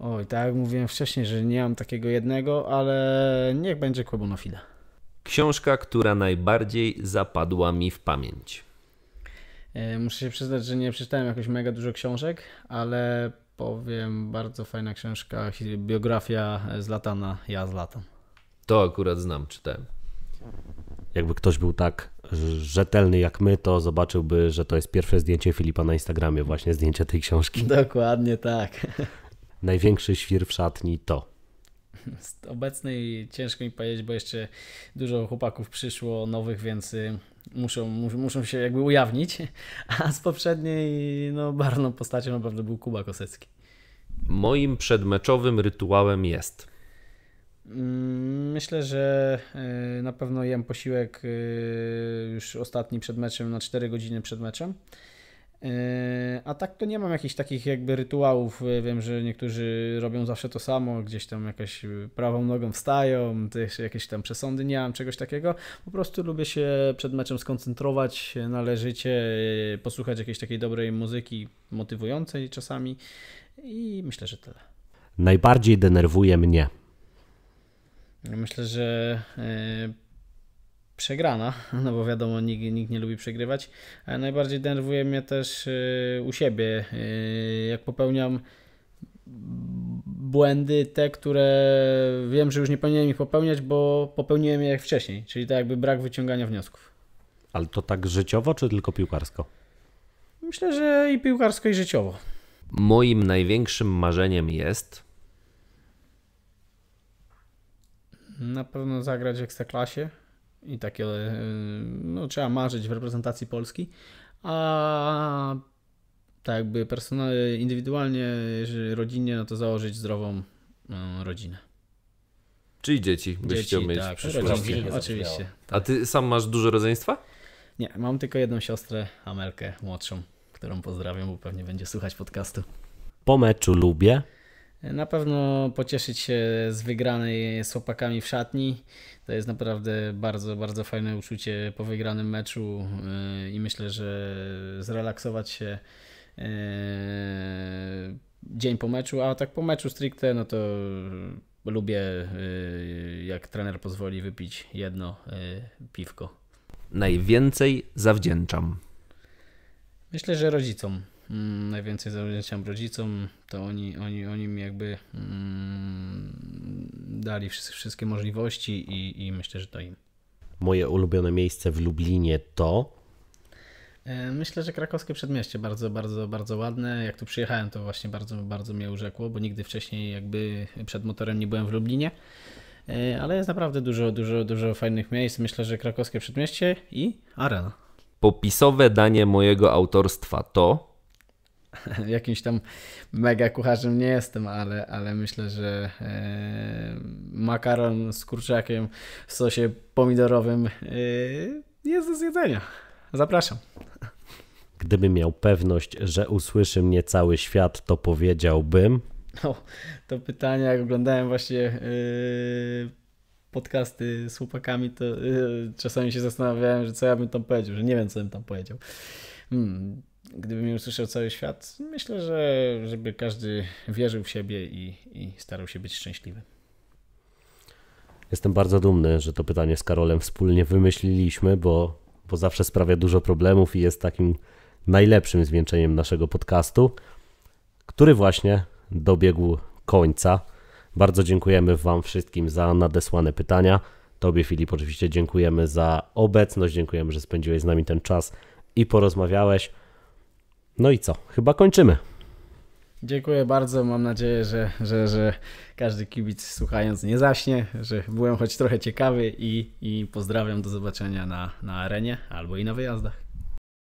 S3: Oj, tak jak mówiłem wcześniej, że nie mam takiego jednego, ale niech będzie Kłebonofila.
S1: Książka, która najbardziej zapadła mi w pamięć.
S3: E, muszę się przyznać, że nie przeczytałem jakoś mega dużo książek, ale powiem, bardzo fajna książka, biografia Zlatana, ja Zlatan.
S1: To akurat znam, czytałem.
S2: Jakby ktoś był tak rzetelny jak my, to zobaczyłby, że to jest pierwsze zdjęcie Filipa na Instagramie, właśnie zdjęcie tej książki.
S3: Dokładnie tak.
S2: Największy świr w szatni to
S3: z obecnej ciężko mi powiedzieć, bo jeszcze dużo chłopaków przyszło nowych, więc y, muszą, muszą się jakby ujawnić, a z poprzedniej no, barwną postacią naprawdę był Kuba
S1: Kosecki. Moim przedmeczowym rytuałem jest...
S3: Mm, myślę, że y, na pewno jem posiłek y, już ostatni przed meczem, na 4 godziny przed meczem. Yy, a tak to nie mam jakichś takich jakby rytuałów. Yy, wiem, że niektórzy robią zawsze to samo, gdzieś tam jakąś yy, prawą nogą wstają, też jakieś tam przesądy nie mam, czegoś takiego. Po prostu lubię się przed meczem skoncentrować, należycie posłuchać jakiejś takiej dobrej muzyki, motywującej czasami i myślę, że tyle.
S2: Najbardziej denerwuje mnie.
S3: Myślę, że przegrana, no bo wiadomo, nikt, nikt nie lubi przegrywać. Ale najbardziej denerwuje mnie też e, u siebie, e, jak popełniam błędy, te, które wiem, że już nie powinienem ich popełniać, bo popełniłem je jak wcześniej, czyli to tak jakby brak wyciągania wniosków.
S1: Ale to tak życiowo, czy tylko piłkarsko?
S3: Myślę, że i piłkarsko, i życiowo.
S1: Moim największym marzeniem jest.
S3: Na pewno zagrać w ekstraklasie i takie e, no, trzeba marzyć w reprezentacji Polski, a tak jakby personalnie, indywidualnie rodzinie, no to założyć zdrową e, rodzinę.
S1: Czyli dzieci, byś dzieci, chciał mieć tak, przyszłości. oczywiście. Tak. A ty sam masz dużo rodzeństwa?
S3: Nie, mam tylko jedną siostrę, Amelkę młodszą,
S1: którą pozdrawiam, bo pewnie będzie słuchać podcastu.
S2: Po meczu lubię
S3: na pewno pocieszyć się z wygranej z chłopakami w szatni. To jest naprawdę bardzo, bardzo fajne uczucie po wygranym meczu y, i myślę, że zrelaksować się y, dzień po meczu, a tak po meczu stricte, no to lubię, y, jak trener pozwoli, wypić jedno piwko.
S1: Najwięcej zawdzięczam.
S3: Myślę, że rodzicom mm, najwięcej zawdzięczam rodzicom, to oni, oni, oni mi jakby mm, dali wszystkie, wszystkie możliwości i, i myślę, że to im.
S2: Moje ulubione miejsce w Lublinie to.
S3: E, myślę, że krakowskie przedmieście bardzo, bardzo, bardzo ładne. Jak tu przyjechałem, to właśnie bardzo, bardzo mnie urzekło, bo nigdy wcześniej jakby przed motorem nie byłem w Lublinie. E, ale jest naprawdę dużo, dużo, dużo fajnych miejsc. Myślę, że krakowskie przedmieście i arena.
S1: Popisowe danie mojego autorstwa to
S3: jakimś tam mega kucharzem nie jestem, ale, ale myślę, że e, makaron z kurczakiem w sosie pomidorowym e, jest do zjedzenia. Zapraszam.
S2: Gdybym miał pewność, że usłyszy mnie cały świat, to powiedziałbym.
S3: No, to pytanie, jak oglądałem właśnie yy, podcasty z chłopakami, to yy, czasami się zastanawiałem, że co ja bym tam powiedział, że nie wiem, co bym tam powiedział. Hmm, gdyby mnie usłyszał cały świat, myślę, że żeby każdy wierzył w siebie i, i starał się być szczęśliwy.
S2: Jestem bardzo dumny, że to pytanie z Karolem wspólnie wymyśliliśmy, bo, bo zawsze sprawia dużo problemów i jest takim najlepszym zwieńczeniem naszego podcastu, który właśnie dobiegł końca. Bardzo dziękujemy Wam wszystkim za nadesłane pytania. Tobie, Filip, oczywiście dziękujemy za obecność, dziękujemy, że spędziłeś z nami ten czas i porozmawiałeś. No i co? Chyba kończymy.
S3: Dziękuję bardzo. Mam nadzieję, że, że, że każdy kibic słuchając nie zaśnie, że byłem choć trochę ciekawy i, i pozdrawiam do zobaczenia na, na arenie albo i na wyjazdach.